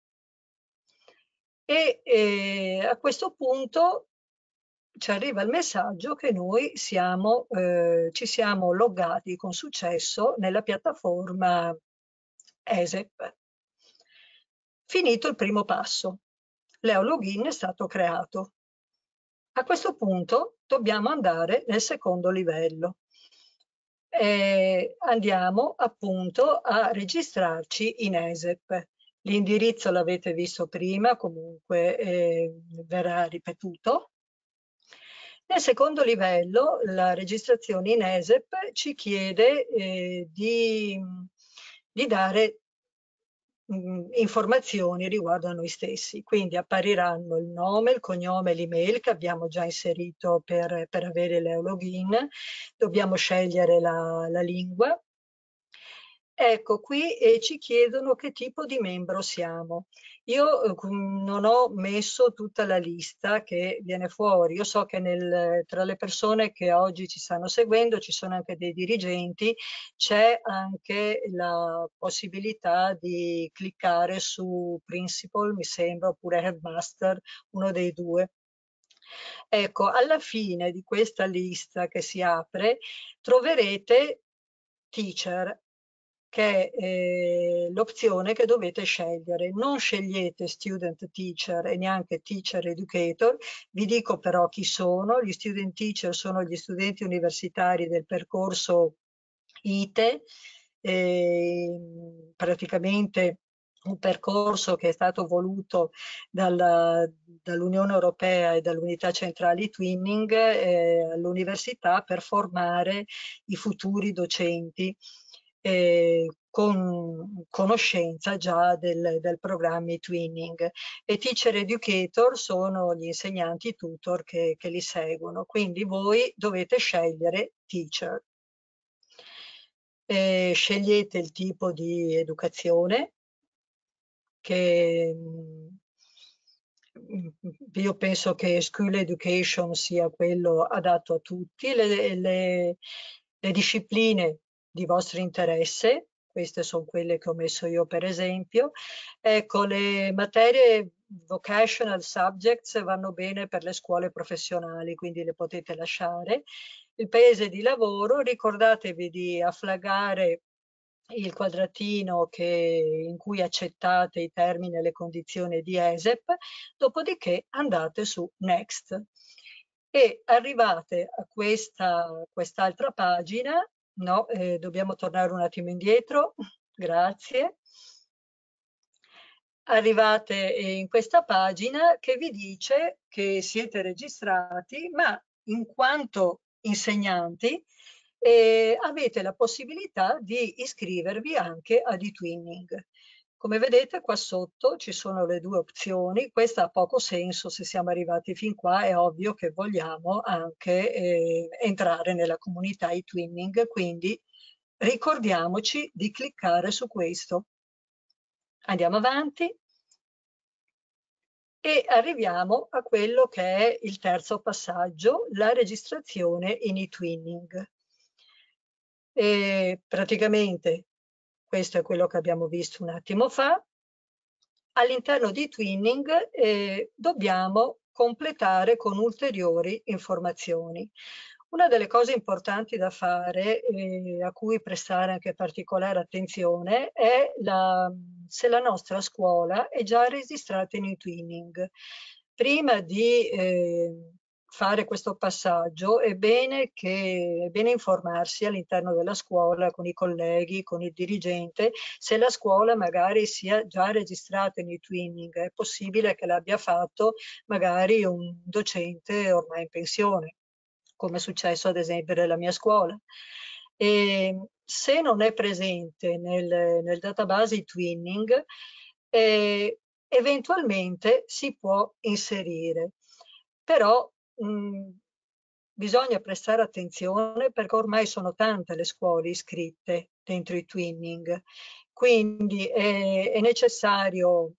[SPEAKER 3] e eh, a questo punto ci arriva il messaggio che noi siamo, eh, ci siamo loggati con successo nella piattaforma ESEP. Finito il primo passo, Leo Login è stato creato. A questo punto dobbiamo andare nel secondo livello eh, andiamo appunto a registrarci in ESEP. L'indirizzo l'avete visto prima, comunque eh, verrà ripetuto. Nel secondo livello, la registrazione in ESEP ci chiede eh, di, di, dare mh, mm, informazioni riguardo a noi stessi. Quindi appariranno il nome, il cognome, l'email che abbiamo già inserito per, per avere l'eologin. Dobbiamo scegliere la, la lingua Ecco, qui eh, ci chiedono che tipo di membro siamo. Io eh, non ho messo tutta la lista che viene fuori. Io so che nel, tra le persone che oggi ci stanno seguendo ci sono anche dei dirigenti, c'è anche la possibilità di cliccare su Principal, mi sembra, oppure Headmaster, uno dei due. Ecco, alla fine di questa lista che si apre troverete teacher che è eh, l'opzione che dovete scegliere. Non scegliete student teacher e neanche teacher educator, vi dico però chi sono. Gli student teacher sono gli studenti universitari del percorso ITE, ehm, praticamente un percorso che è stato voluto dal, dall'Unione Europea e dall'Unità Centrale Twinning eh, all'università per formare i futuri docenti eh, con conoscenza già del, del programma twinning e teacher educator sono gli insegnanti tutor che, che li seguono quindi voi dovete scegliere teacher eh, scegliete il tipo di educazione che mm, io penso che school education sia quello adatto a tutti le, le, le discipline di vostro interesse, queste sono quelle che ho messo io per esempio. Ecco, le materie vocational subjects vanno bene per le scuole professionali, quindi le potete lasciare. Il paese di lavoro, ricordatevi di afflagare il quadratino che, in cui accettate i termini e le condizioni di ESEP, dopodiché andate su Next e arrivate a questa quest'altra pagina No, eh, dobbiamo tornare un attimo indietro. Grazie. Arrivate eh, in questa pagina che vi dice che siete registrati, ma in quanto insegnanti eh, avete la possibilità di iscrivervi anche ad e-twinning. Come vedete qua sotto ci sono le due opzioni, questa ha poco senso se siamo arrivati fin qua, è ovvio che vogliamo anche eh, entrare nella comunità e-twinning, quindi ricordiamoci di cliccare su questo. Andiamo avanti e arriviamo a quello che è il terzo passaggio, la registrazione in e-twinning. Eh, praticamente questo è quello che abbiamo visto un attimo fa. All'interno di Twinning eh, dobbiamo completare con ulteriori informazioni. Una delle cose importanti da fare, eh, a cui prestare anche particolare attenzione, è la, se la nostra scuola è già registrata in twinning Prima di eh, fare questo passaggio è bene, che, è bene informarsi all'interno della scuola con i colleghi, con il dirigente, se la scuola magari sia già registrata nei twinning è possibile che l'abbia fatto magari un docente ormai in pensione, come è successo ad esempio nella mia scuola. E ehm, se non è presente nel, nel database e-twinning, eh, eventualmente si può inserire però mh, mhmm, bisogna prestare attenzione perché ormai sono tante le scuole iscritte dentro i twinning, quindi è, eh, è necessario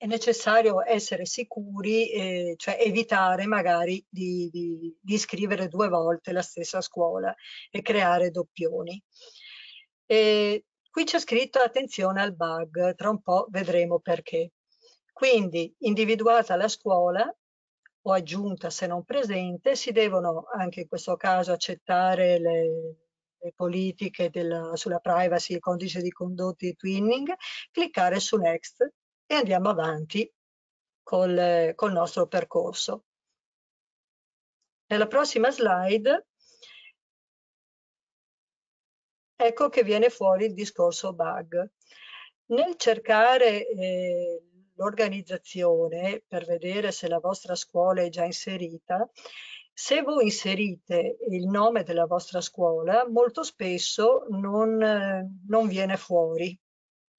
[SPEAKER 3] è necessario essere sicuri, eh, cioè evitare magari di, di, di, iscrivere due volte la stessa scuola e creare doppioni. E eh, qui c'è scritto attenzione al bug, tra un po' vedremo perché. Quindi individuata la scuola, o aggiunta se non presente, si devono anche in questo caso accettare le, le politiche della, sulla privacy, il codice di condotti di twinning, cliccare su next e andiamo avanti col, col nostro percorso. Nella prossima slide ecco che viene fuori il discorso bug. Nel cercare eh, l'organizzazione per vedere se la vostra scuola è già inserita. Se voi inserite il nome della vostra scuola, molto spesso non, non viene fuori.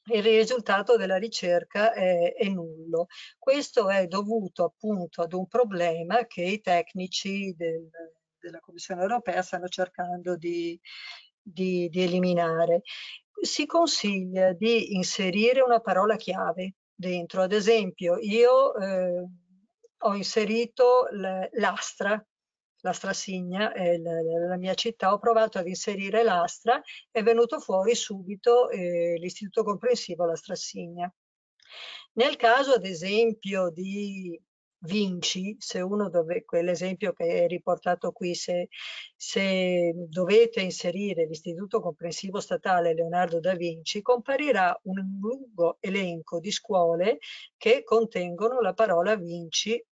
[SPEAKER 3] Il risultato della ricerca è, è, nullo. Questo è dovuto appunto ad un problema che i tecnici del, della Commissione europea stanno cercando di, di, di eliminare si consiglia di inserire una parola chiave dentro. Ad esempio, io eh, ho inserito l'astra, l'astra Signa, è la, la, mia città, ho provato ad inserire l'astra, è venuto fuori subito eh, l'istituto comprensivo l'astra Signa. Nel caso, ad esempio, di vinci, se uno dove, quell'esempio che è riportato qui, se, se dovete inserire l'Istituto Comprensivo Statale Leonardo da Vinci, comparirà un lungo elenco di scuole che contengono la parola Vinci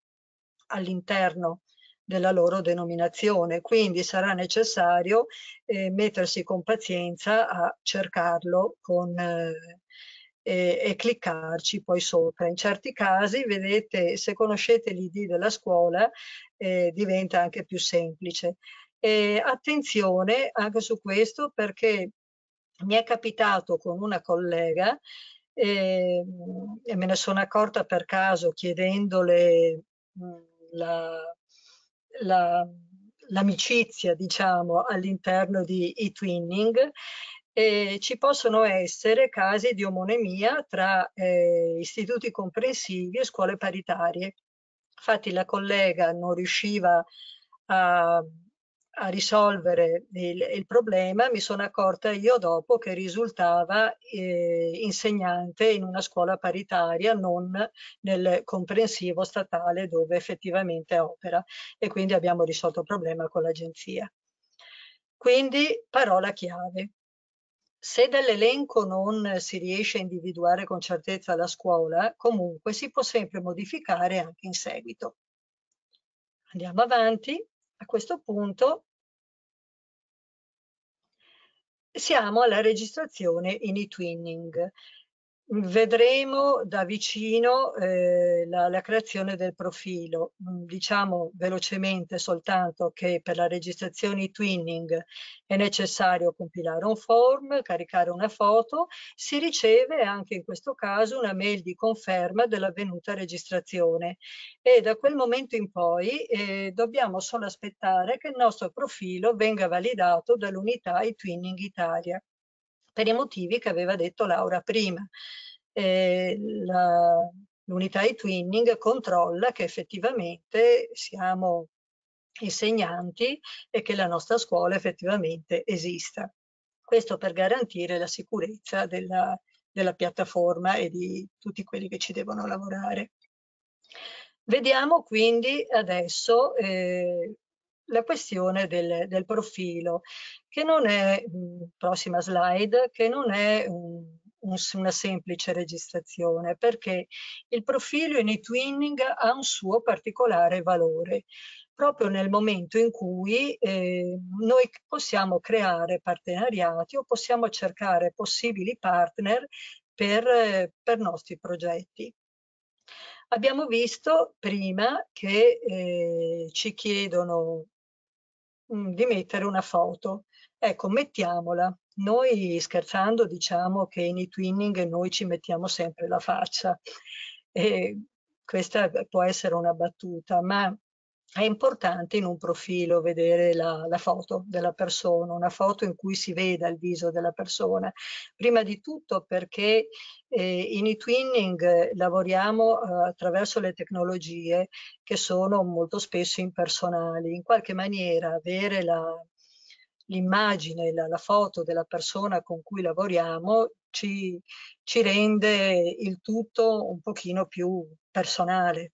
[SPEAKER 3] all'interno della loro denominazione, quindi sarà necessario eh, mettersi con pazienza a cercarlo con, eh, e, e cliccarci poi sopra. In certi casi, vedete, se conoscete l'ID della scuola, eh, diventa anche più semplice. E attenzione anche su questo perché mi è capitato con una collega e, ehm, e me ne sono accorta per caso chiedendole mm, la, la l'amicizia diciamo all'interno di eTwinning eh, ci possono essere casi di omonemia tra eh, istituti comprensivi e scuole paritarie. Infatti la collega non riusciva a, a risolvere il, il, problema, mi sono accorta io dopo che risultava eh, insegnante in una scuola paritaria, non nel comprensivo statale dove effettivamente opera e quindi abbiamo risolto il problema con l'agenzia. Quindi parola chiave, se dall'elenco non si riesce a individuare con certezza la scuola, comunque si può sempre modificare anche in seguito. Andiamo avanti. A questo punto siamo alla registrazione in e-twinning vedremo da vicino eh, la, la, creazione del profilo. Mm, diciamo velocemente soltanto che per la registrazione twinning è necessario compilare un form, caricare una foto, si riceve anche in questo caso una mail di conferma dell'avvenuta registrazione e da quel momento in poi eh, dobbiamo solo aspettare che il nostro profilo venga validato dall'unità e twinning Italia per i motivi che aveva detto Laura prima. Eh, l'unità di twinning controlla che effettivamente siamo insegnanti e che la nostra scuola effettivamente esista. Questo per garantire la sicurezza della, della piattaforma e di tutti quelli che ci devono lavorare. Vediamo quindi adesso eh, la questione del, del profilo, che non è, mm, prossima slide, che non è un, un, una semplice registrazione, perché il profilo in e-twinning ha un suo particolare valore proprio nel momento in cui eh, noi possiamo creare partenariati o possiamo cercare possibili partner per, per nostri progetti. Abbiamo visto prima che eh, ci chiedono Mm, di mettere una foto. Ecco, mettiamola. Noi scherzando diciamo che in e-twinning noi ci mettiamo sempre la faccia. E questa può essere una battuta, ma è importante in un profilo vedere la, la, foto della persona, una foto in cui si veda il viso della persona. Prima di tutto perché eh, in e-twinning lavoriamo eh, attraverso le tecnologie che sono molto spesso impersonali. In qualche maniera avere l'immagine, la, la, la foto della persona con cui lavoriamo ci, ci rende il tutto un pochino più personale.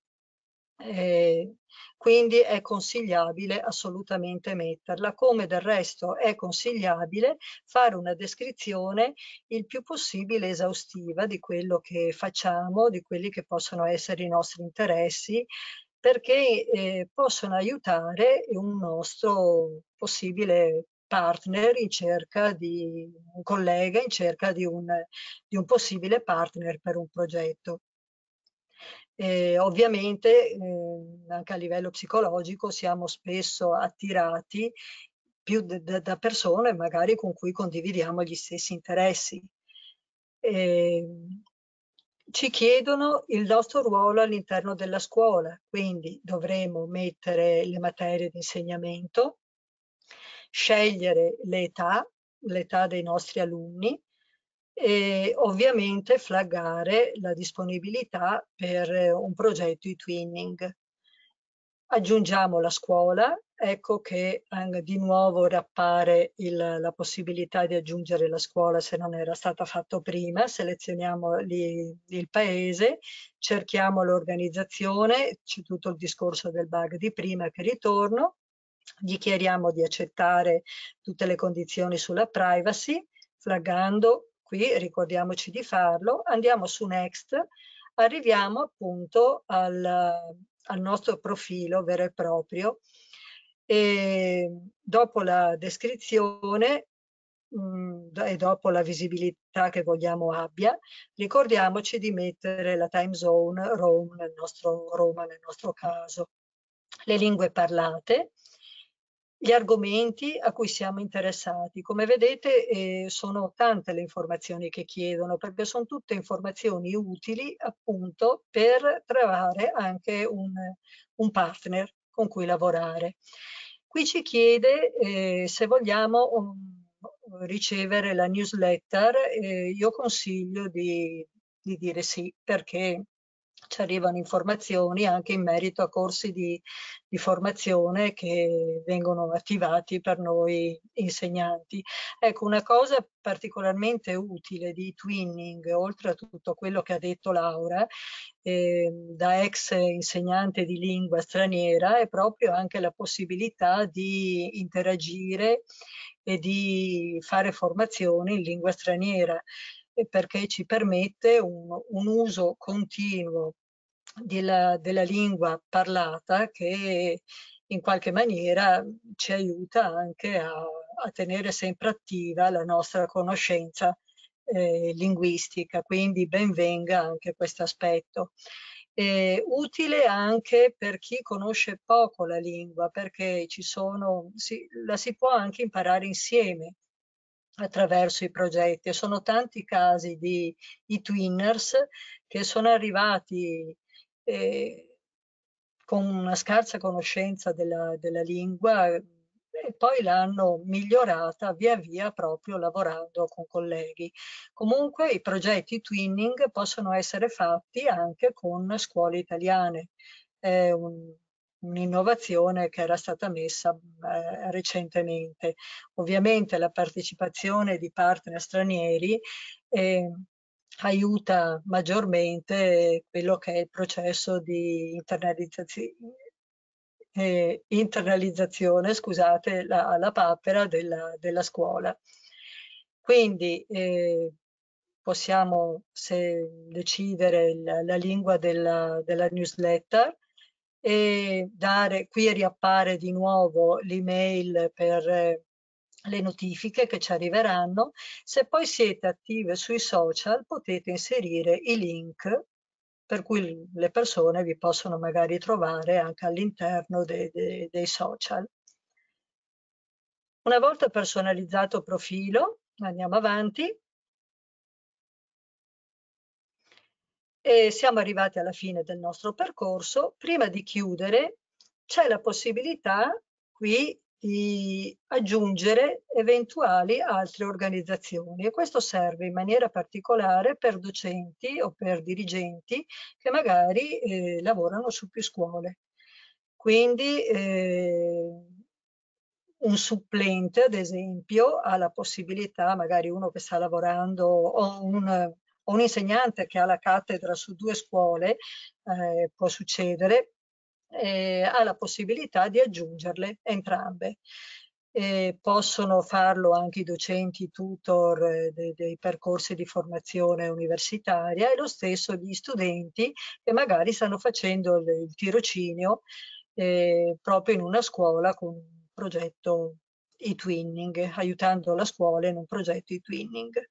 [SPEAKER 3] Eh, quindi è consigliabile assolutamente metterla, come del resto è consigliabile fare una descrizione il più possibile esaustiva di quello che facciamo, di quelli che possono essere i nostri interessi, perché eh, possono aiutare un nostro possibile partner in cerca di un collega, in cerca di un, di un possibile partner per un progetto. E ovviamente eh, anche a livello psicologico siamo spesso attirati più da persone magari con cui condividiamo gli stessi interessi. E ehm, ci chiedono il nostro ruolo all'interno della scuola, quindi dovremo mettere le materie di insegnamento, scegliere l'età, l'età dei nostri alunni, e ovviamente flaggare la disponibilità per eh, un progetto di twinning. Aggiungiamo la scuola, ecco che eh, di nuovo rappare il, la possibilità di aggiungere la scuola se non era stata fatta prima, selezioniamo lì, il paese, cerchiamo l'organizzazione, c'è tutto il discorso del bug di prima che ritorno, gli chiediamo di accettare tutte le condizioni sulla privacy, flaggando qui ricordiamoci di farlo, andiamo su Next, arriviamo appunto al, al nostro profilo vero e proprio e dopo la descrizione mm, e dopo la visibilità che vogliamo abbia, ricordiamoci di mettere la time zone Rome nel nostro, Roma nel nostro caso. Le lingue parlate, gli argomenti a cui siamo interessati. Come vedete eh, sono tante le informazioni che chiedono perché sono tutte informazioni utili appunto per trovare anche un, un partner con cui lavorare. Qui ci chiede eh, se vogliamo um, ricevere la newsletter, eh, io consiglio di, di dire sì perché ci arrivano informazioni anche in merito a corsi di, di formazione che vengono attivati per noi insegnanti. Ecco, una cosa particolarmente utile di twinning, oltre a tutto quello che ha detto Laura, eh, da ex insegnante di lingua straniera, è proprio anche la possibilità di interagire e di fare formazione in lingua straniera perché ci permette un, un uso continuo della, della lingua parlata che in qualche maniera ci aiuta anche a, a tenere sempre attiva la nostra conoscenza eh, linguistica, quindi ben venga anche questo aspetto. Eh, utile anche per chi conosce poco la lingua, perché ci sono, si, la si può anche imparare insieme attraverso i progetti. E sono tanti casi di e twinners che sono arrivati con una scarsa conoscenza della, della lingua ehm, e poi l'hanno migliorata via via proprio lavorando con colleghi. Comunque i progetti twinning possono essere fatti anche con scuole italiane. È un, un'innovazione che era stata messa eh, recentemente. Ovviamente la partecipazione di partner stranieri eh, aiuta maggiormente quello che è il processo di internalizzazio, eh, internalizzazione, scusate, la, la papera della, della scuola. Quindi eh, possiamo se, decidere la, la lingua della, della, newsletter e dare, qui riappare di nuovo l'email per le notifiche che ci arriveranno. Se poi siete attive sui social potete inserire i link per cui le persone vi possono magari trovare anche all'interno dei, dei, dei social. Una volta personalizzato il profilo, andiamo avanti. E siamo arrivati alla fine del nostro percorso. Prima di chiudere c'è la possibilità qui di aggiungere eventuali altre organizzazioni e questo serve in maniera particolare per docenti o per dirigenti che magari eh, lavorano su più scuole. Quindi eh, un supplente, ad esempio, ha la possibilità, magari uno che sta lavorando o un, un insegnante che ha la cattedra su due scuole, eh, può succedere, eh, ha la possibilità di aggiungerle entrambe. Eh, possono farlo anche i docenti tutor eh, dei, dei, percorsi di formazione universitaria e lo stesso gli studenti che magari stanno facendo il, il tirocinio eh, proprio in una scuola con un progetto e-twinning, aiutando la scuola in un progetto e-twinning.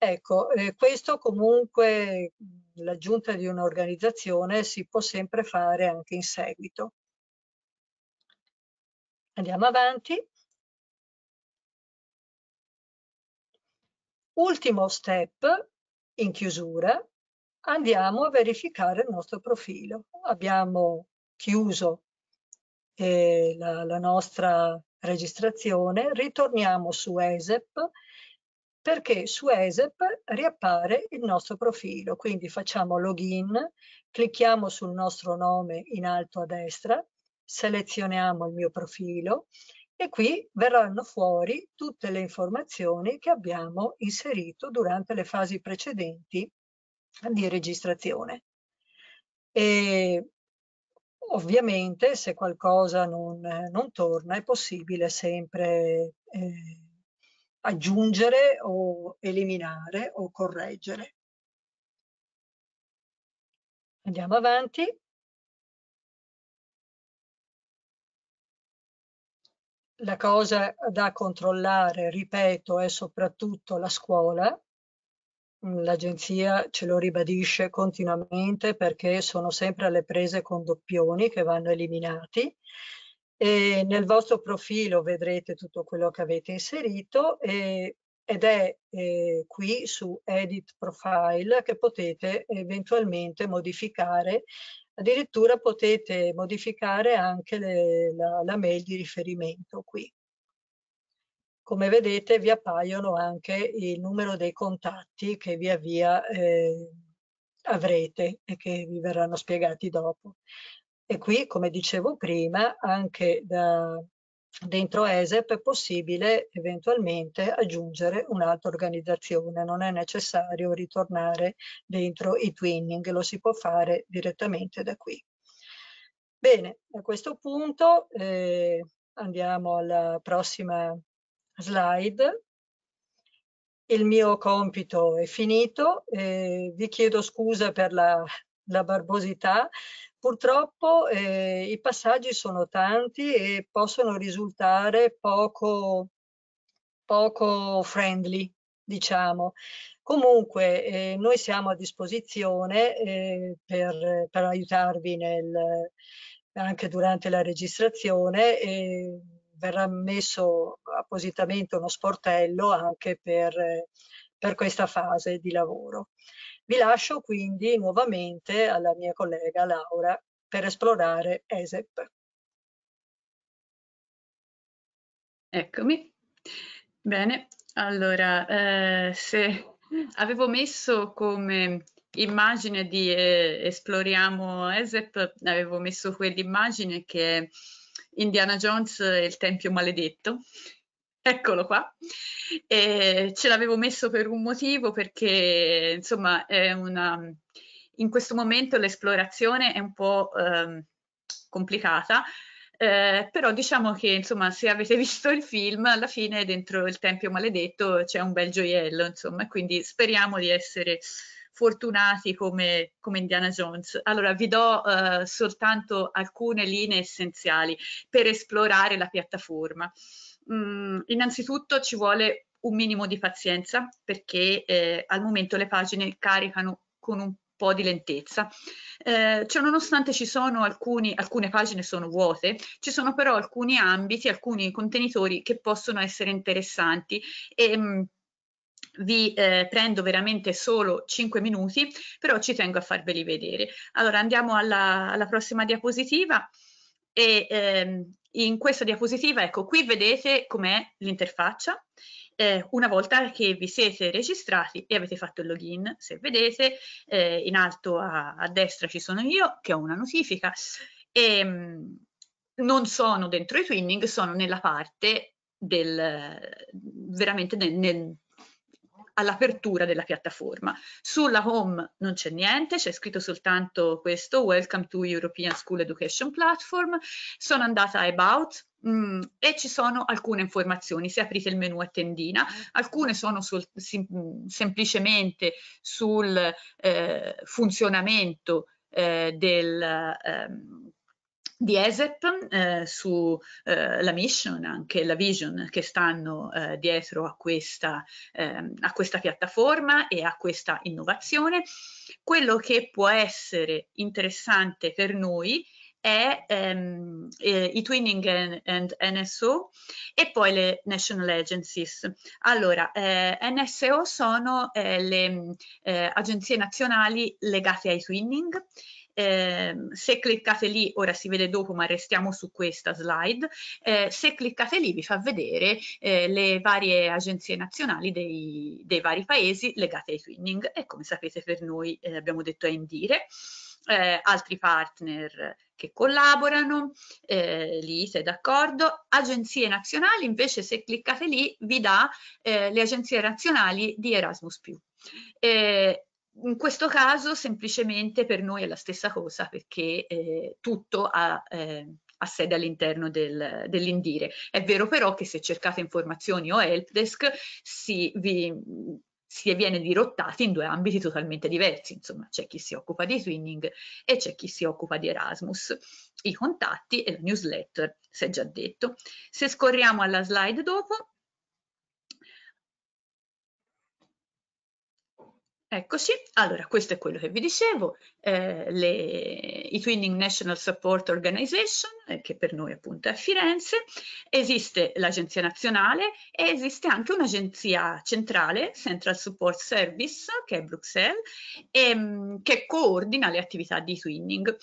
[SPEAKER 3] Ecco, eh, questo comunque l'aggiunta di un'organizzazione si può sempre fare anche in seguito. Andiamo avanti. Ultimo step, in chiusura, andiamo a verificare il nostro profilo. Abbiamo chiuso eh, la, la nostra registrazione, ritorniamo su ESEP perché su ESEP riappare il nostro profilo, quindi facciamo login, clicchiamo sul nostro nome in alto a destra, selezioniamo il mio profilo e qui verranno fuori tutte le informazioni che abbiamo inserito durante le fasi precedenti di registrazione. E ovviamente se qualcosa non, non torna è possibile sempre eh, aggiungere o eliminare o correggere. Andiamo avanti. La cosa da controllare, ripeto, è soprattutto la scuola. L'agenzia ce lo ribadisce continuamente perché sono sempre alle prese con doppioni che vanno eliminati e nel vostro profilo vedrete tutto quello che avete inserito e, ed è eh, qui su Edit Profile che potete eventualmente modificare addirittura potete modificare anche le, la, la, mail di riferimento qui. Come vedete vi appaiono anche il numero dei contatti che via via eh, avrete e che vi verranno spiegati dopo. E qui, come dicevo prima, anche da, dentro ESEP è possibile eventualmente aggiungere un'altra organizzazione, non è necessario ritornare dentro i twinning, lo si può fare direttamente da qui. Bene, a questo punto eh, andiamo alla prossima slide. Il mio compito è finito, eh, vi chiedo scusa per la, la barbosità, Purtroppo eh, i passaggi sono tanti e possono risultare poco, poco friendly, diciamo. Comunque eh, noi siamo a disposizione eh, per, per, aiutarvi nel, anche durante la registrazione. e verrà messo appositamente uno sportello anche per, per questa fase di lavoro. Vi lascio quindi nuovamente alla mia collega Laura per esplorare ESEP.
[SPEAKER 2] Eccomi. Bene, allora eh, se avevo messo come immagine di eh, esploriamo ESEP, avevo messo quell'immagine che è Indiana Jones e il Tempio Maledetto, Eccolo qua. Eh, ce l'avevo messo per un motivo perché, insomma, una, in questo momento l'esplorazione è un po' eh, complicata, eh, però diciamo che, insomma, se avete visto il film, alla fine dentro il Tempio Maledetto c'è un bel gioiello, insomma, quindi speriamo di essere fortunati come, come Indiana Jones. Allora, vi do eh, soltanto alcune linee essenziali per esplorare la piattaforma mh, mm, innanzitutto ci vuole un minimo di pazienza perché eh, al momento le pagine caricano con un po' di lentezza. Eh, cioè, nonostante ci sono alcuni, alcune pagine sono vuote, ci sono però alcuni ambiti, alcuni contenitori che possono essere interessanti e ehm, mh, vi eh, prendo veramente solo 5 minuti, però ci tengo a farveli vedere. Allora andiamo alla, alla prossima diapositiva e ehm, in questa diapositiva, ecco, qui vedete com'è l'interfaccia. Eh, una volta che vi siete registrati e avete fatto il login, se vedete, eh, in alto a, a, destra ci sono io che ho una notifica e ehm, non sono dentro i twinning, sono nella parte del veramente nel, nel all'apertura della piattaforma. Sulla home non c'è niente, c'è scritto soltanto questo, Welcome to European School Education Platform, sono andata a About, Mm, e ci sono alcune informazioni se aprite il menu a tendina alcune sono sul, sem semplicemente sul eh, funzionamento eh, del, ehm, di ESEP eh, sulla eh, mission, anche la vision che stanno eh, dietro a questa, ehm, a questa, piattaforma e a questa innovazione. Quello che può essere interessante per noi è ehm, eh, i Twinning and, and, NSO e poi le National Agencies. Allora, eh, NSO sono eh, le agenzie nazionali legate ai Twinning eh, se cliccate lì, ora si vede dopo ma restiamo su questa slide, eh, se cliccate lì vi fa vedere eh, le varie agenzie nazionali dei, dei, vari paesi legate ai twinning e come sapete per noi eh, abbiamo detto è Indire, eh, altri partner che collaborano, eh, lì sei d'accordo, agenzie nazionali invece se cliccate lì vi dà eh, le agenzie nazionali di Erasmus+. Eh, in questo caso semplicemente per noi è la stessa cosa perché eh, tutto ha, eh, ha, sede all'interno del, dell'indire. È vero però che se cercate informazioni o helpdesk si, vi, si viene dirottati in due ambiti totalmente diversi, insomma c'è chi si occupa di twinning e c'è chi si occupa di Erasmus. I contatti e la newsletter, si è già detto. Se scorriamo alla slide dopo, Eccoci, allora questo è quello che vi dicevo, eh, le, i Twinning National Support Organization, eh, che per noi appunto è a Firenze, esiste l'agenzia nazionale e esiste anche un'agenzia centrale, Central Support Service, che è Bruxelles, e, ehm, che coordina le attività di Twinning.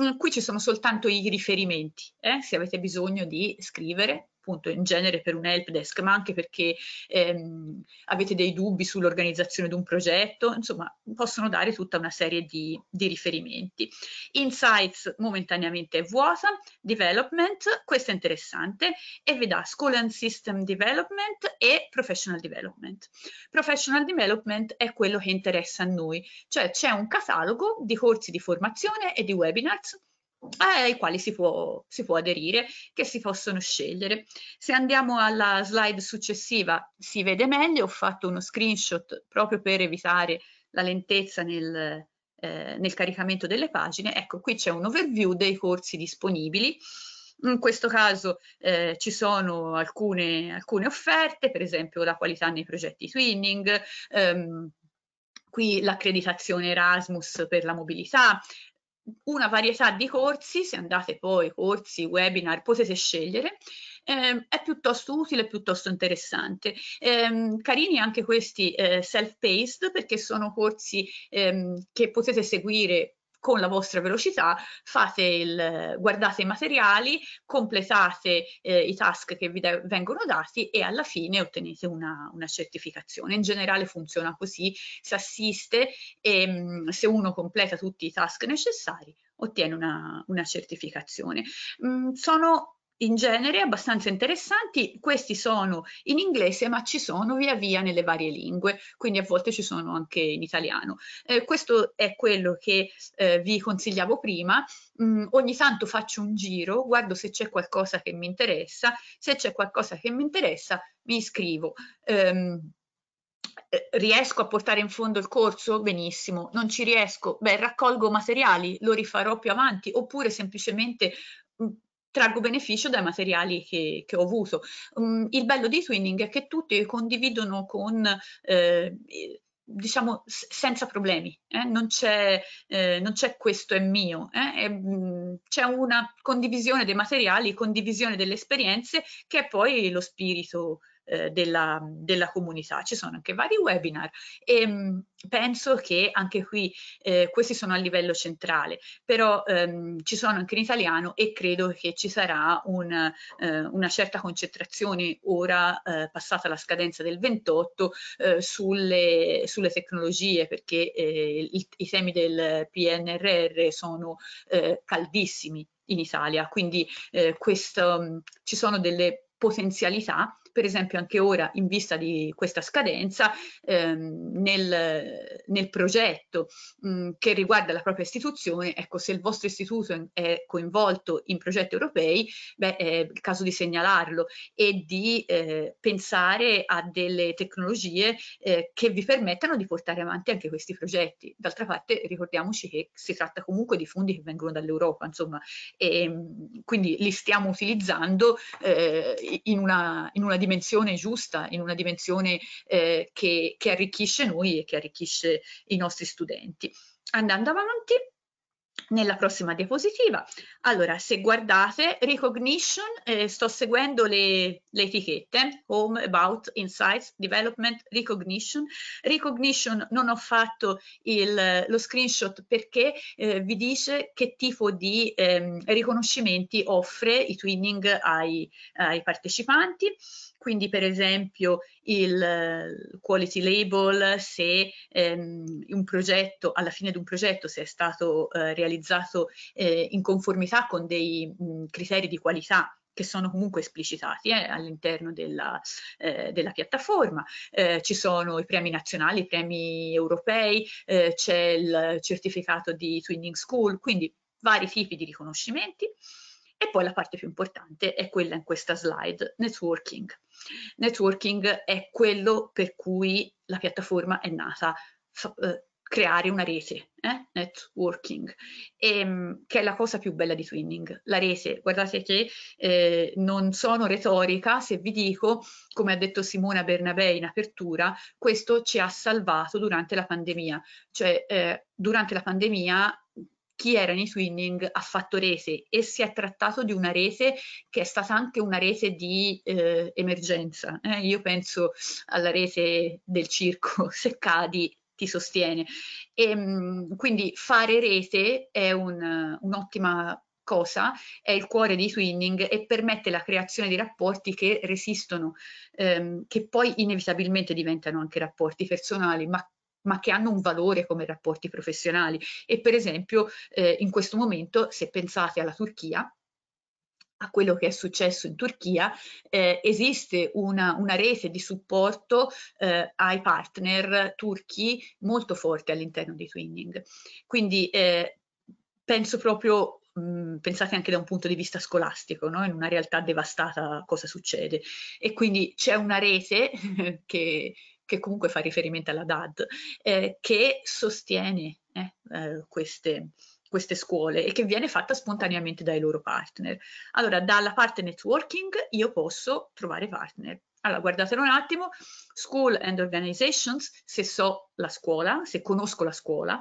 [SPEAKER 2] Mm, qui ci sono soltanto i riferimenti, eh, se avete bisogno di scrivere appunto in genere per un help desk, ma anche perché ehm, avete dei dubbi sull'organizzazione di un progetto, insomma possono dare tutta una serie di, di riferimenti. Insights momentaneamente è vuota, Development, questa è interessante, e vi dà School and System Development e Professional Development. Professional Development è quello che interessa a noi, cioè c'è un catalogo di corsi di formazione e di webinars eh, ai quali si può, si può, aderire, che si possono scegliere. Se andiamo alla slide successiva si vede meglio, ho fatto uno screenshot proprio per evitare la lentezza nel, eh, nel caricamento delle pagine, ecco qui c'è un overview dei corsi disponibili. In questo caso eh, ci sono alcune, alcune, offerte, per esempio la qualità nei progetti twinning, ehm, qui l'accreditazione Erasmus per la mobilità, una varietà di corsi, se andate poi corsi, webinar, potete scegliere eh, è piuttosto utile, piuttosto interessante. Eh, carini anche questi eh, self-paced perché sono corsi ehm, che potete seguire con la vostra velocità, fate il, guardate i materiali, completate eh, i task che vi vengono dati e alla fine ottenete una, una, certificazione. In generale funziona così, si assiste e mh, mm, se uno completa tutti i task necessari ottiene una, una certificazione. Mh, mm, sono in genere abbastanza interessanti. Questi sono in inglese, ma ci sono via via nelle varie lingue, quindi a volte ci sono anche in italiano. Eh, questo è quello che eh, vi consigliavo prima. Mm, ogni tanto faccio un giro, guardo se c'è qualcosa che mi interessa, se c'è qualcosa che mi interessa mi iscrivo. Um, riesco a portare in fondo il corso? Benissimo, non ci riesco, beh raccolgo materiali, lo rifarò più avanti oppure semplicemente traggo beneficio dai materiali che, che ho avuto. Um, il bello di Twinning è che tutti condividono con... Eh, diciamo senza problemi, eh? non, c'è, eh, questo è mio, eh? Mm, c'è una condivisione dei materiali, condivisione delle esperienze che è poi lo spirito eh, della, della, comunità. Ci sono anche vari webinar e mh, mm, penso che anche qui eh, questi sono a livello centrale, però ehm, ci sono anche in italiano e credo che ci sarà un, eh, una certa concentrazione ora eh, passata la scadenza del 28 eh, sulle, sulle, tecnologie perché eh, il, i temi del PNRR sono caldissimi in Italia, quindi questo, mh, mm, ci sono delle potenzialità per esempio anche ora in vista di questa scadenza ehm, nel, nel, progetto mh, mm, che riguarda la propria istituzione, ecco se il vostro istituto è coinvolto in progetti europei, beh è il caso di segnalarlo e di eh, pensare a delle tecnologie eh, che vi permettano di portare avanti anche questi progetti. D'altra parte ricordiamoci che si tratta comunque di fondi che vengono dall'Europa, insomma, e, ehm, quindi li stiamo utilizzando eh, in, una, in una dimensione giusta, in una dimensione eh, che, che arricchisce noi e che arricchisce i nostri studenti. Andando avanti, nella prossima diapositiva. Allora, se guardate, recognition, eh, sto seguendo le, le, etichette, home, about, insights, development, recognition. Recognition non ho fatto il, lo screenshot perché eh, vi dice che tipo di eh, riconoscimenti offre i twinning ai, ai partecipanti quindi per esempio il eh, quality label, se ehm, un progetto, alla fine di un progetto, se è stato eh, realizzato eh, in conformità con dei mh, criteri di qualità che sono comunque esplicitati eh, all'interno della, eh, della, piattaforma. Eh, ci sono i premi nazionali, i premi europei, eh, c'è il certificato di Twinning School, quindi vari tipi di riconoscimenti. E poi la parte più importante è quella in questa slide, networking. Networking è quello per cui la piattaforma è nata, eh, creare una rete, eh? networking, e, ehm, che è la cosa più bella di Twinning, la rete. Guardate che eh, non sono retorica se vi dico, come ha detto Simona Bernabei in apertura, questo ci ha salvato durante la pandemia, cioè eh, durante la pandemia chi era nei twinning ha fatto rese e si è trattato di una rese che è stata anche una rese di eh, emergenza. Eh, io penso alla rese del circo, se cadi ti sostiene. E, ehm, quindi fare rete è un, un'ottima cosa, è il cuore di twinning e permette la creazione di rapporti che resistono, ehm, che poi inevitabilmente diventano anche rapporti personali, ma ma che hanno un valore come rapporti professionali e per esempio eh, in questo momento se pensate alla Turchia a quello che è successo in Turchia, eh, esiste una, una, rete di supporto eh, ai partner turchi molto forte all'interno di Twinning. Quindi eh, penso proprio, mh, mm, pensate anche da un punto di vista scolastico, no? in una realtà devastata cosa succede. E quindi c'è una rete che, che comunque fa riferimento alla DAD, eh, che sostiene eh, eh, queste, queste scuole e che viene fatta spontaneamente dai loro partner. Allora, dalla parte networking io posso trovare partner. Allora, guardatelo un attimo, school and organizations, se so la scuola, se conosco la scuola,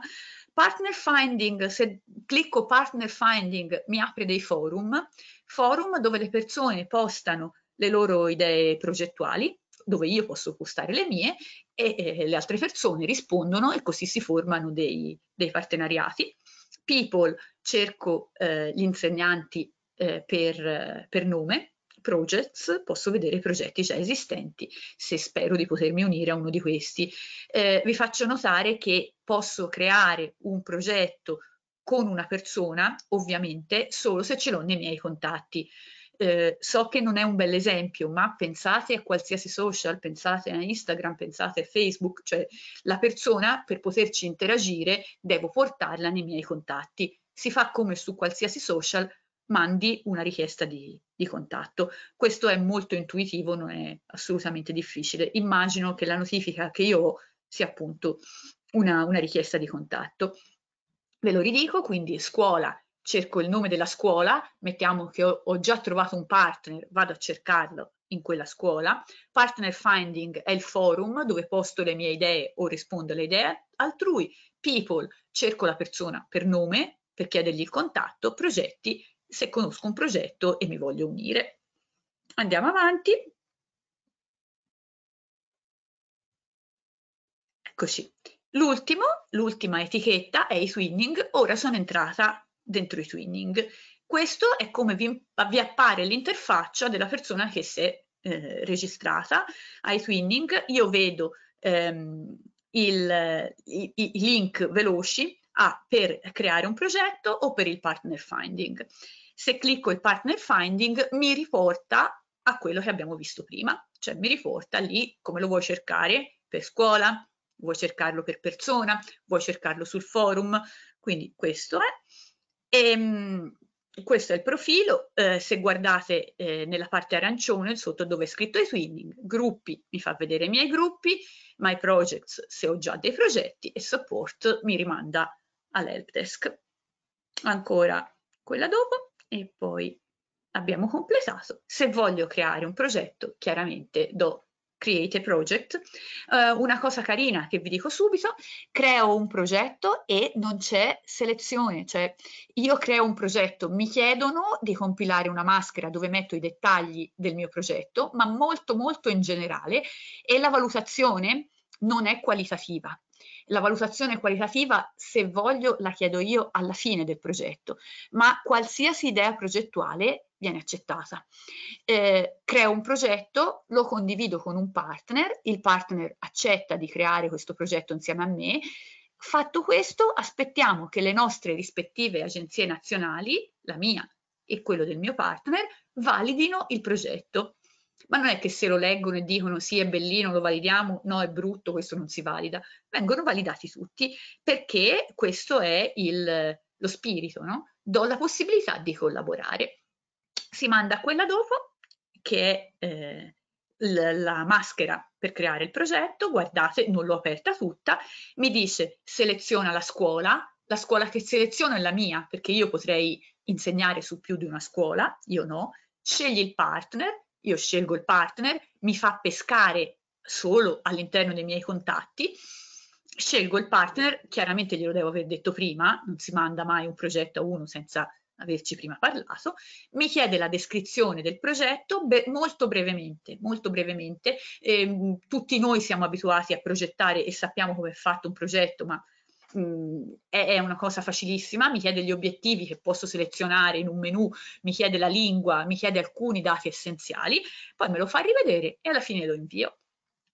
[SPEAKER 2] partner finding, se clicco partner finding mi apre dei forum, forum dove le persone postano le loro idee progettuali, dove io posso postare le mie e eh, le altre persone rispondono e così si formano dei, dei partenariati. People cerco eh, gli insegnanti eh, per, per nome, projects, posso vedere i progetti già esistenti, se spero di potermi unire a uno di questi. Eh, vi faccio notare che posso creare un progetto con una persona, ovviamente, solo se ce l'ho nei miei contatti. Eh, so che non è un bel esempio, ma pensate a qualsiasi social, pensate a Instagram, pensate a Facebook, cioè la persona per poterci interagire devo portarla nei miei contatti. Si fa come su qualsiasi social, mandi una richiesta di, di, contatto. Questo è molto intuitivo, non è assolutamente difficile. Immagino che la notifica che io ho sia appunto una, una richiesta di contatto. Ve lo ridico, quindi scuola cerco il nome della scuola, mettiamo che ho, ho già trovato un partner, vado a cercarlo in quella scuola. Partner Finding è il forum dove posto le mie idee o rispondo alle idee altrui. People, cerco la persona per nome per chiedergli il contatto. Progetti, se conosco un progetto e mi voglio unire. Andiamo avanti. Eccoci. L'ultima etichetta è i twinning. Ora sono entrata dentro i twinning. Questo è come vi, vi appare l'interfaccia della persona che si è eh, registrata ai twinning. Io vedo ehm, il, i, i link veloci a per creare un progetto o per il partner finding. Se clicco il partner finding mi riporta a quello che abbiamo visto prima, cioè mi riporta lì come lo vuoi cercare per scuola, vuoi cercarlo per persona, vuoi cercarlo sul forum, quindi questo è. E, ehm, questo è il profilo, eh, se guardate eh, nella parte arancione sotto dove è scritto e-twinning, gruppi mi fa vedere i miei gruppi, my projects se ho già dei progetti e support mi rimanda all'helpdesk. Ancora quella dopo e poi abbiamo completato. Se voglio creare un progetto chiaramente do Create a Project, eh, una cosa carina che vi dico subito, creo un progetto e non c'è selezione, cioè io creo un progetto, mi chiedono di compilare una maschera dove metto i dettagli del mio progetto, ma molto molto in generale e la valutazione non è qualitativa, la valutazione qualitativa, se voglio, la chiedo io alla fine del progetto, ma qualsiasi idea progettuale viene accettata. Eh, creo un progetto, lo condivido con un partner, il partner accetta di creare questo progetto insieme a me, Fatto questo, aspettiamo che le nostre rispettive agenzie nazionali, la mia e quello del mio partner, validino il progetto ma non è che se lo leggono e dicono sì è bellino, lo validiamo, no è brutto, questo non si valida, vengono validati tutti perché questo è il, lo spirito, no? do la possibilità di collaborare. Si manda a quella dopo che è eh, la maschera per creare il progetto, guardate non l'ho aperta tutta, mi dice seleziona la scuola, la scuola che seleziono è la mia perché io potrei insegnare su più di una scuola, io no, scegli il partner, io scelgo il partner, mi fa pescare solo all'interno dei miei contatti, scelgo il partner, chiaramente glielo devo aver detto prima, non si manda mai un progetto a uno senza averci prima parlato, mi chiede la descrizione del progetto beh, molto brevemente, molto brevemente. Eh, tutti noi siamo abituati a progettare e sappiamo come è fatto un progetto, ma mh, è, è, una cosa facilissima, mi chiede gli obiettivi che posso selezionare in un menu, mi chiede la lingua, mi chiede alcuni dati essenziali, poi me lo fa rivedere e alla fine lo invio.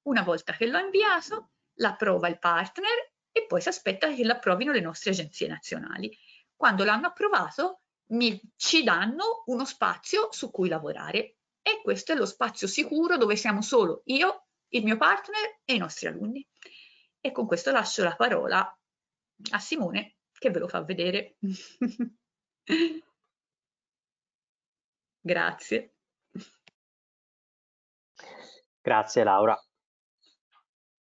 [SPEAKER 2] Una volta che l'ho inviato, l'approva il partner e poi si aspetta che l'approvino le nostre agenzie nazionali. Quando l'hanno approvato, mi, ci danno uno spazio su cui lavorare e questo è lo spazio sicuro dove siamo solo io, il mio partner e i nostri alunni. E con questo lascio la parola a Simone che ve lo fa vedere.
[SPEAKER 4] Grazie. Grazie Laura.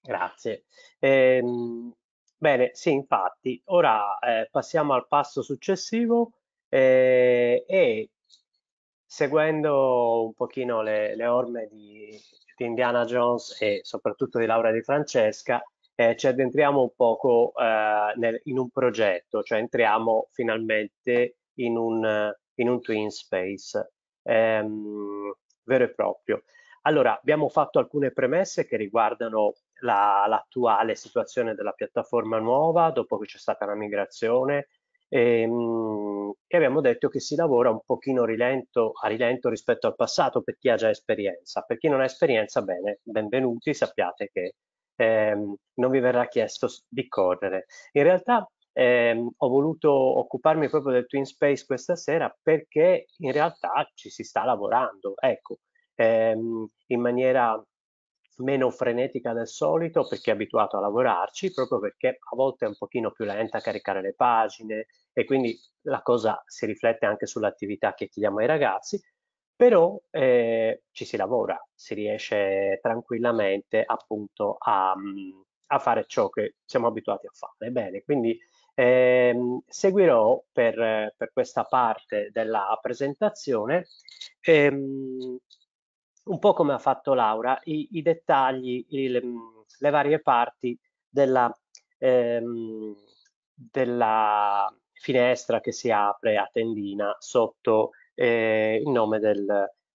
[SPEAKER 4] Grazie. Ehm, bene, sì, infatti, ora eh, passiamo al passo successivo eh, e seguendo un pochino le, le orme di, di Indiana Jones e soprattutto di Laura e di Francesca, eh, ci addentriamo un poco eh, nel, in un progetto, cioè entriamo finalmente in un, in un twin space ehm, vero e proprio. Allora, abbiamo fatto alcune premesse che riguardano l'attuale la, situazione della piattaforma nuova dopo che c'è stata la migrazione e, ehm, e, abbiamo detto che si lavora un pochino rilento, a rilento rispetto al passato per chi ha già esperienza. Per chi non ha esperienza, bene, benvenuti, sappiate che ehm, non vi verrà chiesto di correre. In realtà ehm, ho voluto occuparmi proprio del Twin Space questa sera perché in realtà ci si sta lavorando, ecco, ehm, in maniera meno frenetica del solito perché è abituato a lavorarci, proprio perché a volte è un pochino più lenta a caricare le pagine e quindi la cosa si riflette anche sull'attività che chiediamo ai ragazzi, però eh, ci si lavora, si riesce tranquillamente appunto a, mhmm, a, fare ciò che siamo abituati a fare. Bene, quindi ehm, seguirò per, per, questa parte della presentazione ehm, un po' come ha fatto Laura, i, i dettagli, il, mhmm, le varie parti della, ehm, della finestra che si apre a tendina sotto eh, il nome del,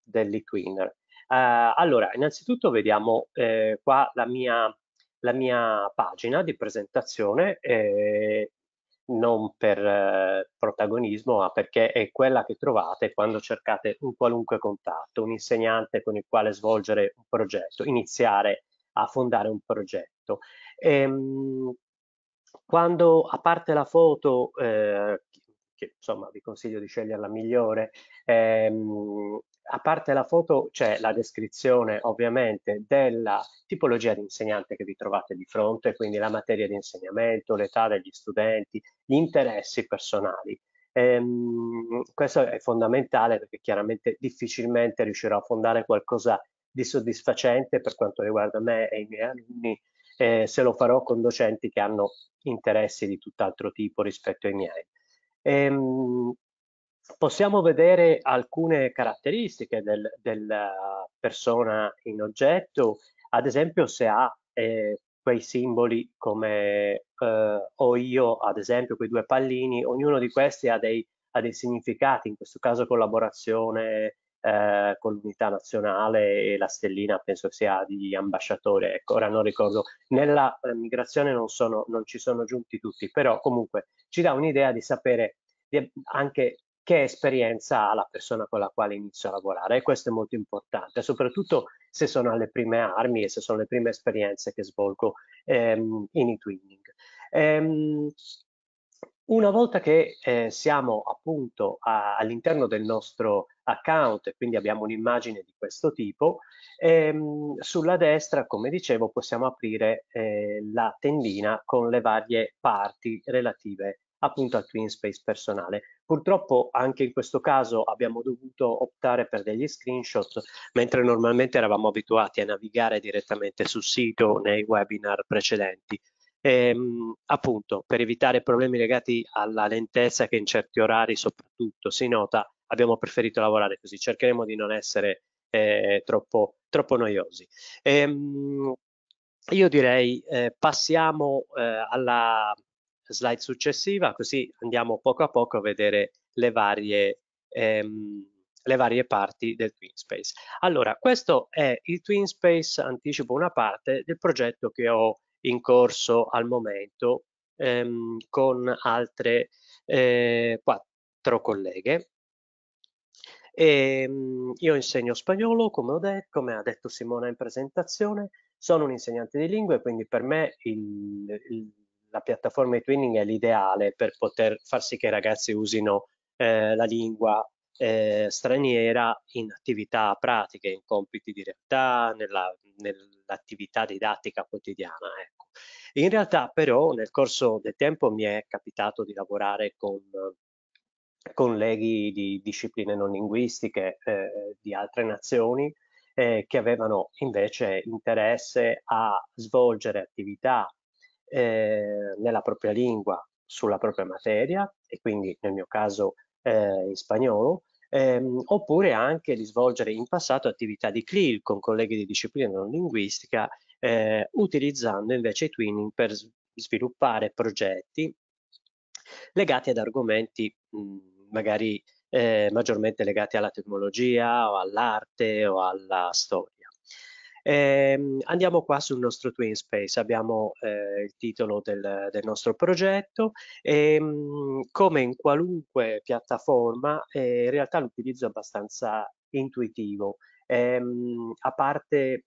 [SPEAKER 4] dell'e-twinner. Uh, eh, allora, innanzitutto vediamo eh, qua la mia, la mia, pagina di presentazione, eh, non per eh, protagonismo, ma perché è quella che trovate quando cercate un qualunque contatto, un insegnante con il quale svolgere un progetto, iniziare a fondare un progetto. Ehm, quando a parte la foto eh, che insomma vi consiglio di scegliere la migliore, ehm, a parte la foto c'è la descrizione ovviamente della tipologia di insegnante che vi trovate di fronte, quindi la materia di insegnamento, l'età degli studenti, gli interessi personali. Ehm, questo è fondamentale perché chiaramente difficilmente riuscirò a fondare qualcosa di soddisfacente per quanto riguarda me e i miei alunni eh, se lo farò con docenti che hanno interessi di tutt'altro tipo rispetto ai miei. Ehm, possiamo vedere alcune caratteristiche del, della persona in oggetto, ad esempio se ha eh, quei simboli come eh, ho io, ad esempio quei due pallini, ognuno di questi ha dei, ha dei significati, in questo caso collaborazione, eh, con l'unità nazionale e la stellina penso sia di ambasciatore, ecco, ora non ricordo. Nella eh, migrazione non, sono, non ci sono giunti tutti, però comunque ci dà un'idea di sapere di, anche che esperienza ha la persona con la quale inizio a lavorare e questo è molto importante, soprattutto se sono alle prime armi e se sono le prime esperienze che svolgo ehm, in e-twinning. Ehm, una volta che eh, siamo appunto all'interno del nostro account e quindi abbiamo un'immagine di questo tipo, ehm, sulla destra, come dicevo, possiamo aprire eh, la tendina con le varie parti relative appunto al Twin personale. Purtroppo anche in questo caso abbiamo dovuto optare per degli screenshot, mentre normalmente eravamo abituati a navigare direttamente sul sito nei webinar precedenti. Ehm, appunto, per evitare problemi legati alla lentezza che in certi orari soprattutto si nota, abbiamo preferito lavorare così, cercheremo di non essere eh, troppo, troppo, noiosi. Ehm, io direi eh, passiamo eh, alla slide successiva, così andiamo poco a poco a vedere le varie, ehm, le varie parti del TwinSpace. Allora, questo è il TwinSpace, anticipo una parte del progetto che ho in corso al momento ehm, con altre eh, quattro colleghe. E, ehm, io insegno spagnolo, come, ho detto, come ha detto Simona in presentazione, sono un insegnante di lingue, quindi per me il, il, la piattaforma di Twinning è l'ideale per poter far sì che i ragazzi usino eh, la lingua eh, straniera in attività pratiche, in compiti di realtà, nell'attività didattica quotidiana. Eh. In realtà però nel corso del tempo mi è capitato di lavorare con colleghi di discipline non linguistiche eh, di altre nazioni eh, che avevano invece interesse a svolgere attività eh, nella propria lingua, sulla propria materia e quindi nel mio caso eh, in spagnolo, ehm, oppure anche di svolgere in passato attività di CLIL con colleghi di disciplina non linguistica, eh, utilizzando invece i twinning per sviluppare progetti legati ad argomenti mh, mhmm, magari eh, maggiormente legati alla tecnologia o all'arte o alla storia. Eh, andiamo qua sul nostro Twin Space, abbiamo eh, il titolo del, del nostro progetto e ehm, come in qualunque piattaforma eh, in realtà l'utilizzo è abbastanza intuitivo, mh, ehm, a parte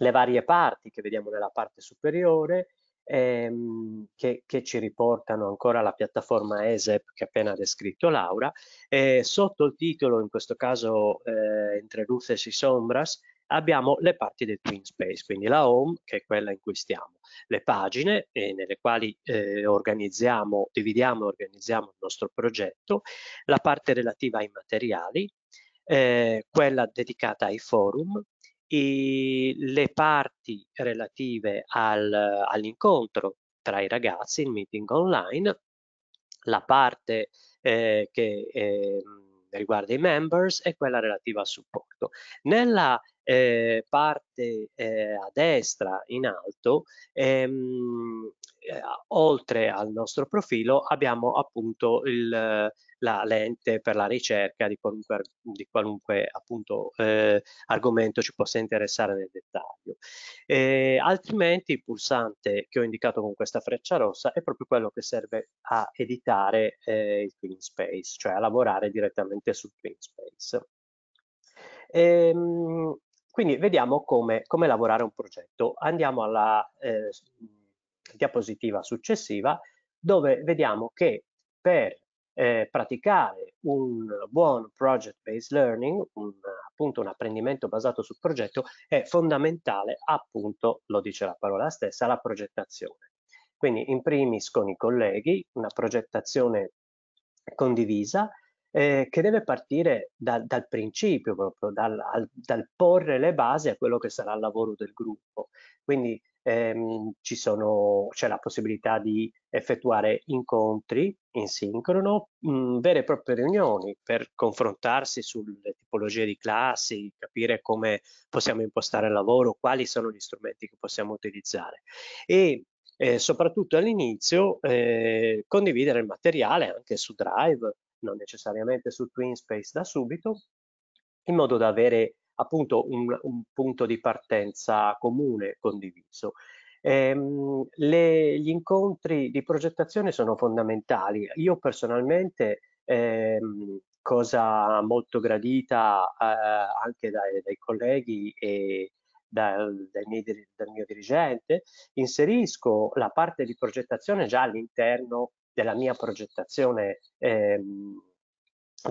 [SPEAKER 4] le varie parti che vediamo nella parte superiore ehm, che, che, ci riportano ancora alla piattaforma ESEP che ha appena descritto Laura. Eh, sotto il titolo, in questo caso eh, Entre Luces y Sombras, abbiamo le parti del Twin Space, quindi la home che è quella in cui stiamo, le pagine eh, nelle quali eh, organizziamo, dividiamo e organizziamo il nostro progetto, la parte relativa ai materiali, eh, quella dedicata ai forum, i, le parti relative al, all'incontro tra i ragazzi, il meeting online, la parte eh, che eh, riguarda i members e quella relativa al supporto. Nella eh, parte eh, a destra in alto, ehm, eh, oltre al nostro profilo abbiamo appunto il, la lente per la ricerca di qualunque, di qualunque appunto, eh, argomento ci possa interessare nel dettaglio. Eh, altrimenti il pulsante che ho indicato con questa freccia rossa è proprio quello che serve a editare eh, il Twin Space, cioè a lavorare direttamente sul Twin Space. Ehm, quindi vediamo come, come, lavorare un progetto. Andiamo alla eh, diapositiva successiva dove vediamo che per eh, praticare un buon project based learning, un, appunto un apprendimento basato sul progetto, è fondamentale appunto, lo dice la parola stessa, la progettazione. Quindi in primis con i colleghi, una progettazione condivisa eh, che deve partire da, dal principio, proprio dal, al, dal, porre le basi a quello che sarà il lavoro del gruppo. Quindi ehm, c'è la possibilità di effettuare incontri in sincrono, mh, mm, vere e proprie riunioni per confrontarsi sulle tipologie di classi, capire come possiamo impostare il lavoro, quali sono gli strumenti che possiamo utilizzare. E, eh, soprattutto all'inizio eh, condividere il materiale anche su Drive non necessariamente su Twinspace da subito, in modo da avere appunto un, un punto di partenza comune condiviso. Ehm, le, gli incontri di progettazione sono fondamentali. Io personalmente ehm, cosa molto gradita eh, anche dai, dai, colleghi e dal, dal, mio, dal, mio dirigente, inserisco la parte di progettazione già all'interno della mia progettazione ehm,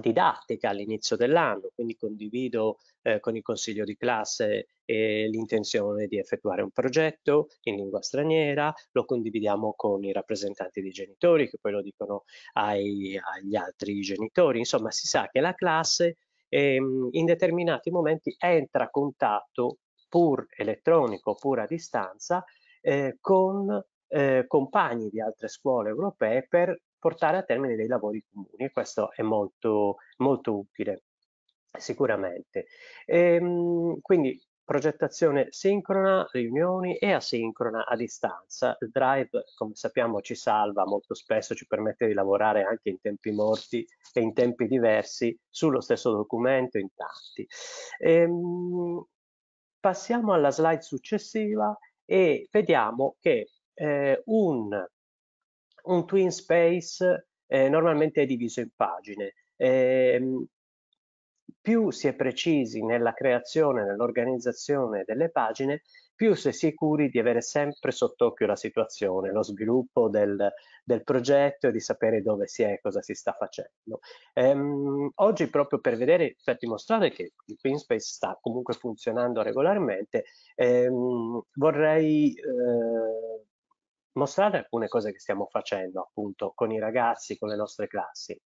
[SPEAKER 4] didattica all'inizio dell'anno, quindi condivido eh, con il consiglio di classe eh, l'intenzione di effettuare un progetto in lingua straniera, lo condividiamo con i rappresentanti dei genitori che poi lo dicono ai, agli altri genitori, insomma si sa che la classe ehm, in determinati momenti entra a contatto pur elettronico, pur a distanza, eh, con eh, compagni di altre scuole europee per portare a termine dei lavori comuni e questo è molto, molto utile sicuramente. Ehm, quindi progettazione sincrona, riunioni e asincrona a distanza. Il Drive, come sappiamo, ci salva molto spesso, ci permette di lavorare anche in tempi morti e in tempi diversi sullo stesso documento in tanti. Ehm, passiamo alla slide successiva e vediamo che eh, un, un, twin space eh, normalmente è diviso in pagine. Eh, più si è precisi nella creazione, nell'organizzazione delle pagine, più si è sicuri di avere sempre sott'occhio la situazione, lo sviluppo del, del progetto e di sapere dove si è e cosa si sta facendo. Ehm, oggi proprio per vedere, per dimostrare che il Cleanspace sta comunque funzionando regolarmente, ehm, vorrei eh, mostrare alcune cose che stiamo facendo appunto con i ragazzi, con le nostre classi.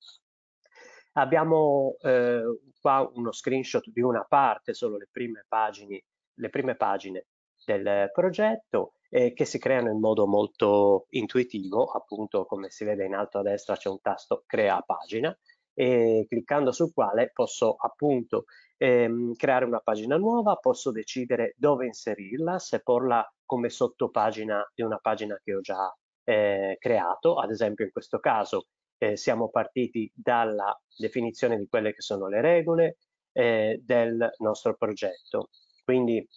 [SPEAKER 4] Abbiamo eh, qua uno screenshot di una parte, solo le prime pagine, le prime pagine del progetto eh, che si creano in modo molto intuitivo, appunto come si vede in alto a destra c'è un tasto crea pagina e cliccando sul quale posso appunto ehm, creare una pagina nuova, posso decidere dove inserirla, se porla come sottopagina di una pagina che ho già eh, creato, ad esempio in questo caso eh, siamo partiti dalla definizione di quelle che sono le regole eh, del nostro progetto, quindi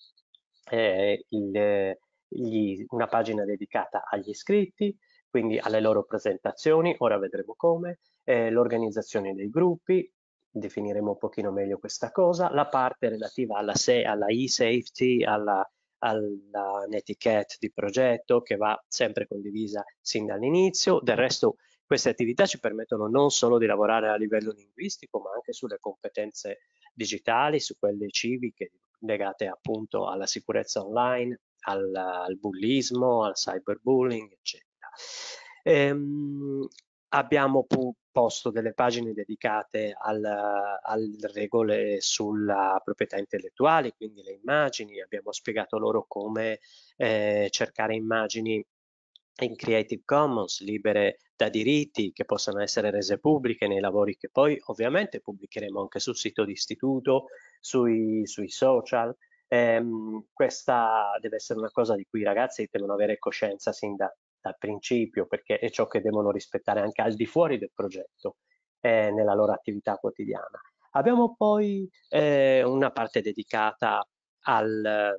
[SPEAKER 4] eh, il, gli, una pagina dedicata agli iscritti, quindi alle loro presentazioni, ora vedremo come, eh, l'organizzazione dei gruppi, definiremo un pochino meglio questa cosa, la parte relativa alla, alla e-safety, alla alla netiquette di progetto che va sempre condivisa sin dall'inizio. Del resto queste attività ci permettono non solo di lavorare a livello linguistico, ma anche sulle competenze digitali, su quelle civiche legate appunto alla sicurezza online, al, al bullismo, al cyberbullying, eccetera. Ehm, abbiamo posto delle pagine dedicate al, regole sulla proprietà intellettuale, quindi le immagini, abbiamo spiegato loro come eh, cercare immagini in Creative Commons libere da diritti che possano essere rese pubbliche nei lavori che poi ovviamente pubblicheremo anche sul sito di istituto, sui, sui social. Ehm, questa deve essere una cosa di cui i ragazzi devono avere coscienza sin da, dal principio, perché è ciò che devono rispettare anche al di fuori del progetto eh, nella loro attività quotidiana. Abbiamo poi eh, una parte dedicata al,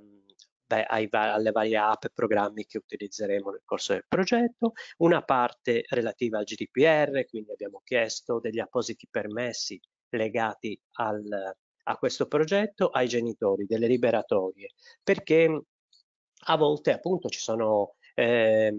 [SPEAKER 4] beh, ai, alle varie app e programmi che utilizzeremo nel corso del progetto, una parte relativa al GDPR, quindi abbiamo chiesto degli appositi permessi legati al, a questo progetto ai genitori, delle liberatorie, perché a volte appunto ci sono Eh,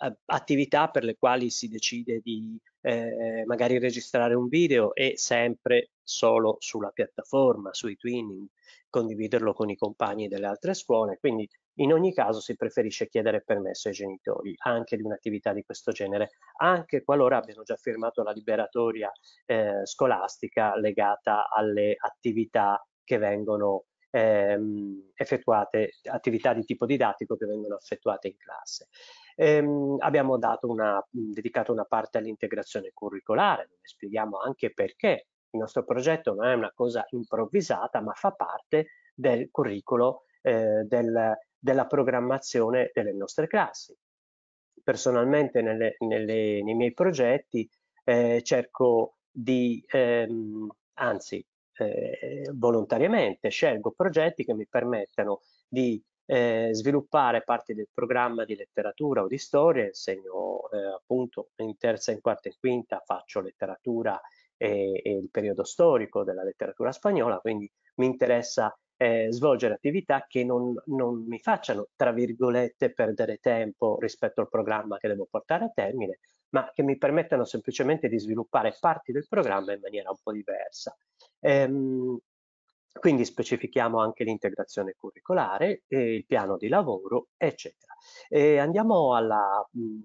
[SPEAKER 4] eh, attività per le quali si decide di eh, magari registrare un video e sempre solo sulla piattaforma, sui twinning, condividerlo con i compagni delle altre scuole, quindi in ogni caso si preferisce chiedere permesso ai genitori anche di un'attività di questo genere, anche qualora abbiano già firmato la liberatoria eh, scolastica legata alle attività che vengono ehm, effettuate, attività di tipo didattico che vengono effettuate in classe. Ehm, abbiamo una, mhmm, dedicato una parte all'integrazione curricolare, dove spieghiamo anche perché il nostro progetto non è una cosa improvvisata, ma fa parte del curriculum eh, del, della programmazione delle nostre classi. Personalmente nelle, nelle, nei miei progetti eh, cerco di, ehm, anzi eh, volontariamente scelgo progetti che mi permettano di eh, sviluppare parti del programma di letteratura o di storia, insegno eh, appunto in terza, in quarta e quinta, faccio letteratura e, e, il periodo storico della letteratura spagnola, quindi mi interessa eh, svolgere attività che non, non, mi facciano, tra virgolette, perdere tempo rispetto al programma che devo portare a termine, ma che mi permettano semplicemente di sviluppare parti del programma in maniera un po' diversa. Ehm, quindi specifichiamo anche l'integrazione curricolare, eh, il piano di lavoro, eccetera. E eh, andiamo alla mh, mm,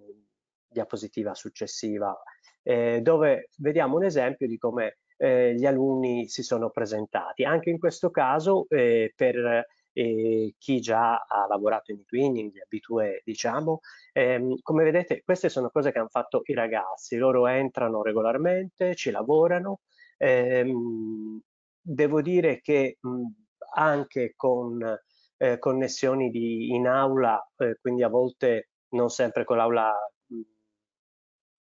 [SPEAKER 4] diapositiva successiva, eh, dove vediamo un esempio di come eh, gli alunni si sono presentati. Anche in questo caso, eh, per eh, chi già ha lavorato in twinning, gli abitue, diciamo, ehm, come vedete queste sono cose che hanno fatto i ragazzi, loro entrano regolarmente, ci lavorano, Ehm, devo dire che mh, mhmm, anche con eh, connessioni di, in aula, eh, quindi a volte non sempre con l'aula mhmm,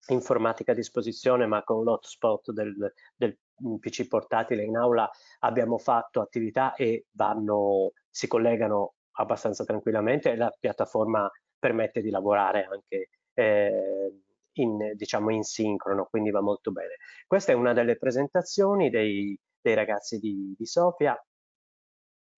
[SPEAKER 4] informatica a disposizione, ma con l'hotspot del, del mhmm, PC portatile in aula abbiamo fatto attività e vanno, si collegano abbastanza tranquillamente e la piattaforma permette di lavorare anche eh, in, diciamo, in sincrono, quindi va molto bene. Questa è una delle presentazioni dei, dei ragazzi di, di Sofia.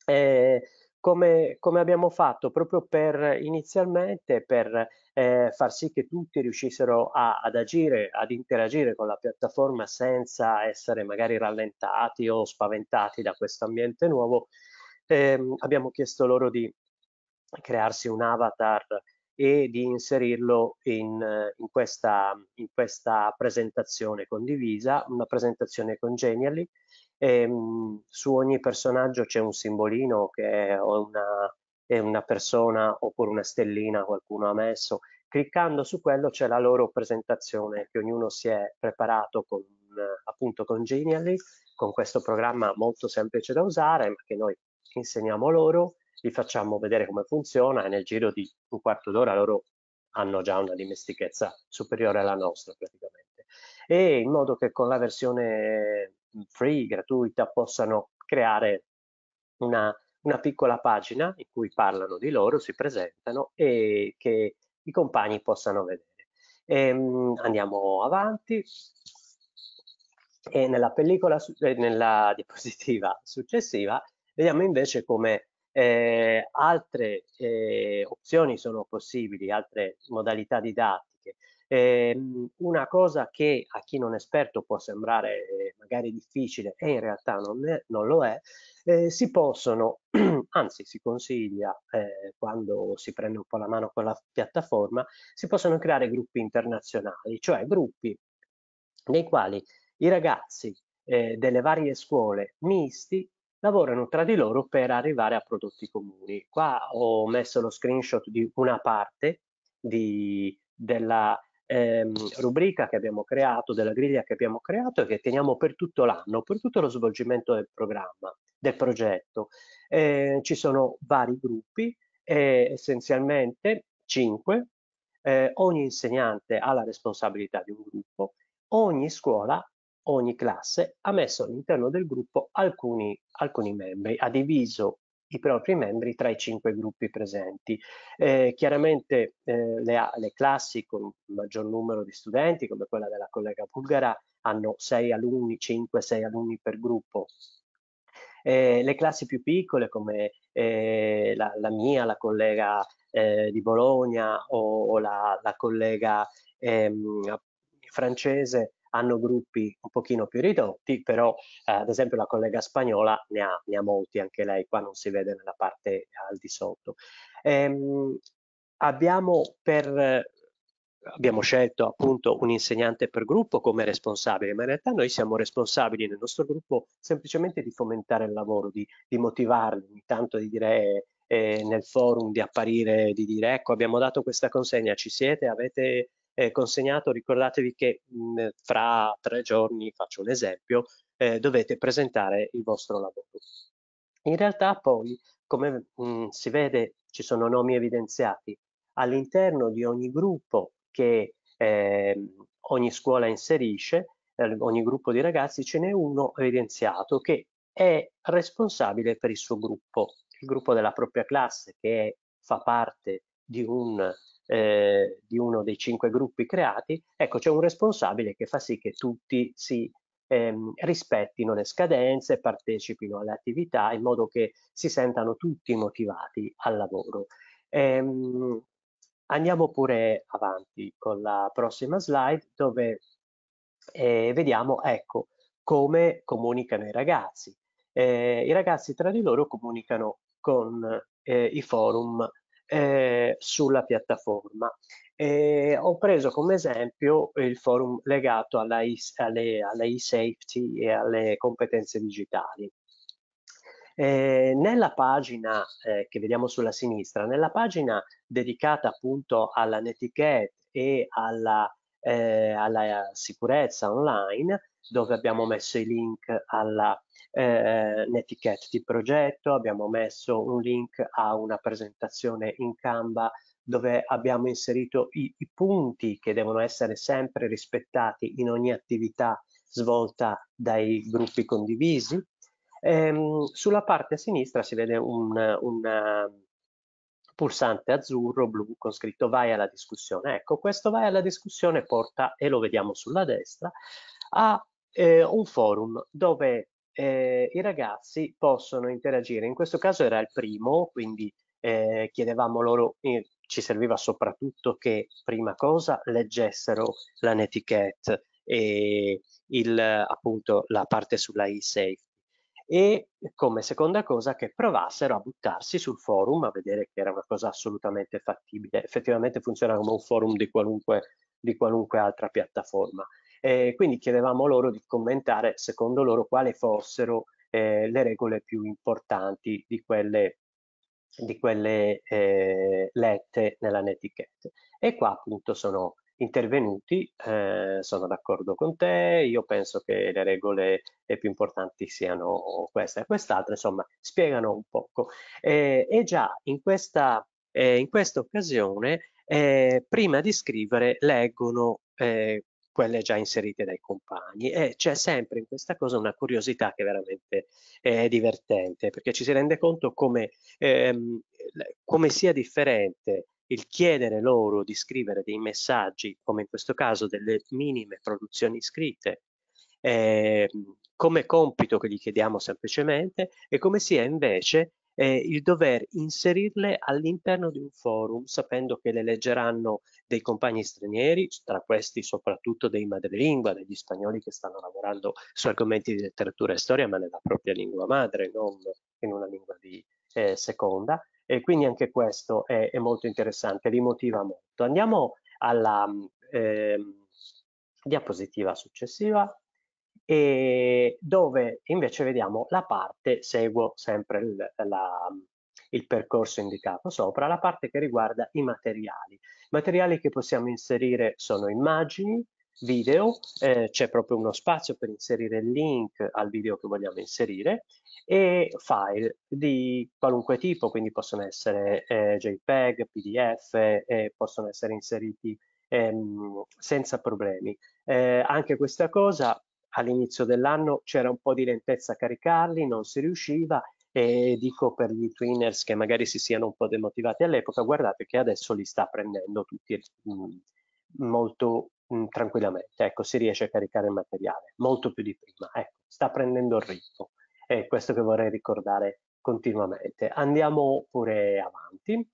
[SPEAKER 4] Eh, come, come, abbiamo fatto proprio per inizialmente per eh, far sì che tutti riuscissero a, ad agire, ad interagire con la piattaforma senza essere magari rallentati o spaventati da questo ambiente nuovo, eh, abbiamo chiesto loro di crearsi un avatar e di inserirlo in, in, questa, in questa, presentazione condivisa, una presentazione con Genially. E, ehm, su ogni personaggio c'è un simbolino che è una, è una persona oppure una stellina qualcuno ha messo. Cliccando su quello c'è la loro presentazione che ognuno si è preparato con, appunto con Genially, con questo programma molto semplice da usare ma che noi insegniamo loro li facciamo vedere come funziona e nel giro di un quarto d'ora loro hanno già una dimestichezza superiore alla nostra praticamente e in modo che con la versione free, gratuita, possano creare una, una piccola pagina in cui parlano di loro, si presentano e che i compagni possano vedere. E, ehm, andiamo avanti e nella pellicola, eh, nella diapositiva successiva, vediamo invece come eh, altre eh, opzioni sono possibili, altre modalità didattiche. Eh, una cosa che a chi non è esperto può sembrare eh, magari difficile e in realtà non, è, non lo è, eh, si possono, anzi si consiglia eh, quando si prende un po' la mano con la piattaforma, si possono creare gruppi internazionali, cioè gruppi nei quali i ragazzi delle varie scuole misti lavorano tra di loro per arrivare a prodotti comuni. Qua ho messo lo screenshot di una parte di, della ehm, rubrica che abbiamo creato, della griglia che abbiamo creato e che teniamo per tutto l'anno, per tutto lo svolgimento del programma, del progetto. Eh, ci sono vari gruppi, eh, essenzialmente cinque. Eh, ogni insegnante ha la responsabilità di un gruppo, ogni scuola ogni classe ha messo all'interno del gruppo alcuni, alcuni membri, ha diviso i propri membri tra i cinque gruppi presenti. Eh, chiaramente eh, le, le, classi con maggior numero di studenti, come quella della collega Bulgara, hanno 6 alunni, 5-6 alunni per gruppo. Eh, le classi più piccole, come eh, la, la, mia, la collega eh, di Bologna o, o la, la, collega ehm, francese, hanno gruppi un pochino più ridotti, però eh, ad esempio la collega spagnola ne ha, ne ha, molti anche lei, qua non si vede nella parte eh, al di sotto. Ehm, abbiamo, per, abbiamo scelto appunto un insegnante per gruppo come responsabile, ma in realtà noi siamo responsabili nel nostro gruppo semplicemente di fomentare il lavoro, di, di motivarli, intanto di dire... Eh, eh, nel forum di apparire, di dire ecco abbiamo dato questa consegna, ci siete, avete eh, consegnato, ricordatevi che mh, mhmm, fra tre giorni, faccio un esempio, eh, dovete presentare il vostro lavoro. In realtà poi, come mh, mhmm, si vede, ci sono nomi evidenziati. All'interno di ogni gruppo che eh, ogni scuola inserisce, ehm, ogni gruppo di ragazzi, ce n'è uno evidenziato che è responsabile per il suo gruppo, il gruppo della propria classe che è, fa parte di un eh, di uno dei cinque gruppi creati, ecco c'è un responsabile che fa sì che tutti si ehm, rispettino le scadenze, partecipino alle attività in modo che si sentano tutti motivati al lavoro. Ehm, andiamo pure avanti con la prossima slide dove eh, vediamo ecco, come comunicano i ragazzi. Eh, I ragazzi tra di loro comunicano con eh, i forum eh, sulla piattaforma. E eh, ho preso come esempio il forum legato alla, alle, alla e-safety e alle competenze digitali. Eh, nella pagina eh, che vediamo sulla sinistra, nella pagina dedicata appunto alla netiquette e alla, eh, alla sicurezza online, dove abbiamo messo i link alla eh, netiquette di progetto, abbiamo messo un link a una presentazione in Canva dove abbiamo inserito i, i punti che devono essere sempre rispettati in ogni attività svolta dai gruppi condivisi. Ehm, sulla parte a sinistra si vede un, un pulsante azzurro blu con scritto vai alla discussione. Ecco, questo vai alla discussione porta, e lo vediamo sulla destra, a eh, un forum dove eh, i ragazzi possono interagire. In questo caso era il primo, quindi eh, chiedevamo loro, eh, ci serviva soprattutto che prima cosa leggessero la netiquette e il, appunto la parte sulla e-safety e come seconda cosa che provassero a buttarsi sul forum a vedere che era una cosa assolutamente fattibile, effettivamente funziona come un forum di qualunque, di qualunque altra piattaforma. Eh, quindi chiedevamo loro di commentare secondo loro quali fossero eh, le regole più importanti di quelle, di quelle eh, lette nella netiquette. E qua appunto sono intervenuti, eh, sono d'accordo con te, io penso che le regole più importanti siano questa e quest'altra, insomma spiegano un poco. Eh, e già in questa, eh, in questa occasione, eh, prima di scrivere, leggono eh, quelle già inserite dai compagni e c'è sempre in questa cosa una curiosità che veramente è divertente perché ci si rende conto come, ehm, come sia differente il chiedere loro di scrivere dei messaggi, come in questo caso delle minime produzioni scritte, eh, come compito che gli chiediamo semplicemente e come sia invece eh, il dover inserirle all'interno di un forum, sapendo che le leggeranno dei compagni stranieri, tra questi soprattutto dei madrelingua, degli spagnoli che stanno lavorando su argomenti di letteratura e storia, ma nella propria lingua madre, non in una lingua di eh, seconda. E quindi anche questo è, è molto interessante, li motiva molto. Andiamo alla eh, diapositiva successiva e dove invece vediamo la parte, seguo sempre il, la, il percorso indicato sopra, la parte che riguarda i materiali. I materiali che possiamo inserire sono immagini, video, eh, c'è proprio uno spazio per inserire il link al video che vogliamo inserire e file di qualunque tipo, quindi possono essere eh, JPEG, PDF, eh, possono essere inseriti ehm, senza problemi. Eh, anche questa cosa all'inizio dell'anno c'era un po' di lentezza a caricarli, non si riusciva e dico per gli twinners che magari si siano un po' demotivati all'epoca, guardate che adesso li sta prendendo tutti mm, molto mm, tranquillamente, ecco, si riesce a caricare il materiale molto più di prima, ecco, sta prendendo il ritmo, è questo che vorrei ricordare continuamente. Andiamo pure avanti.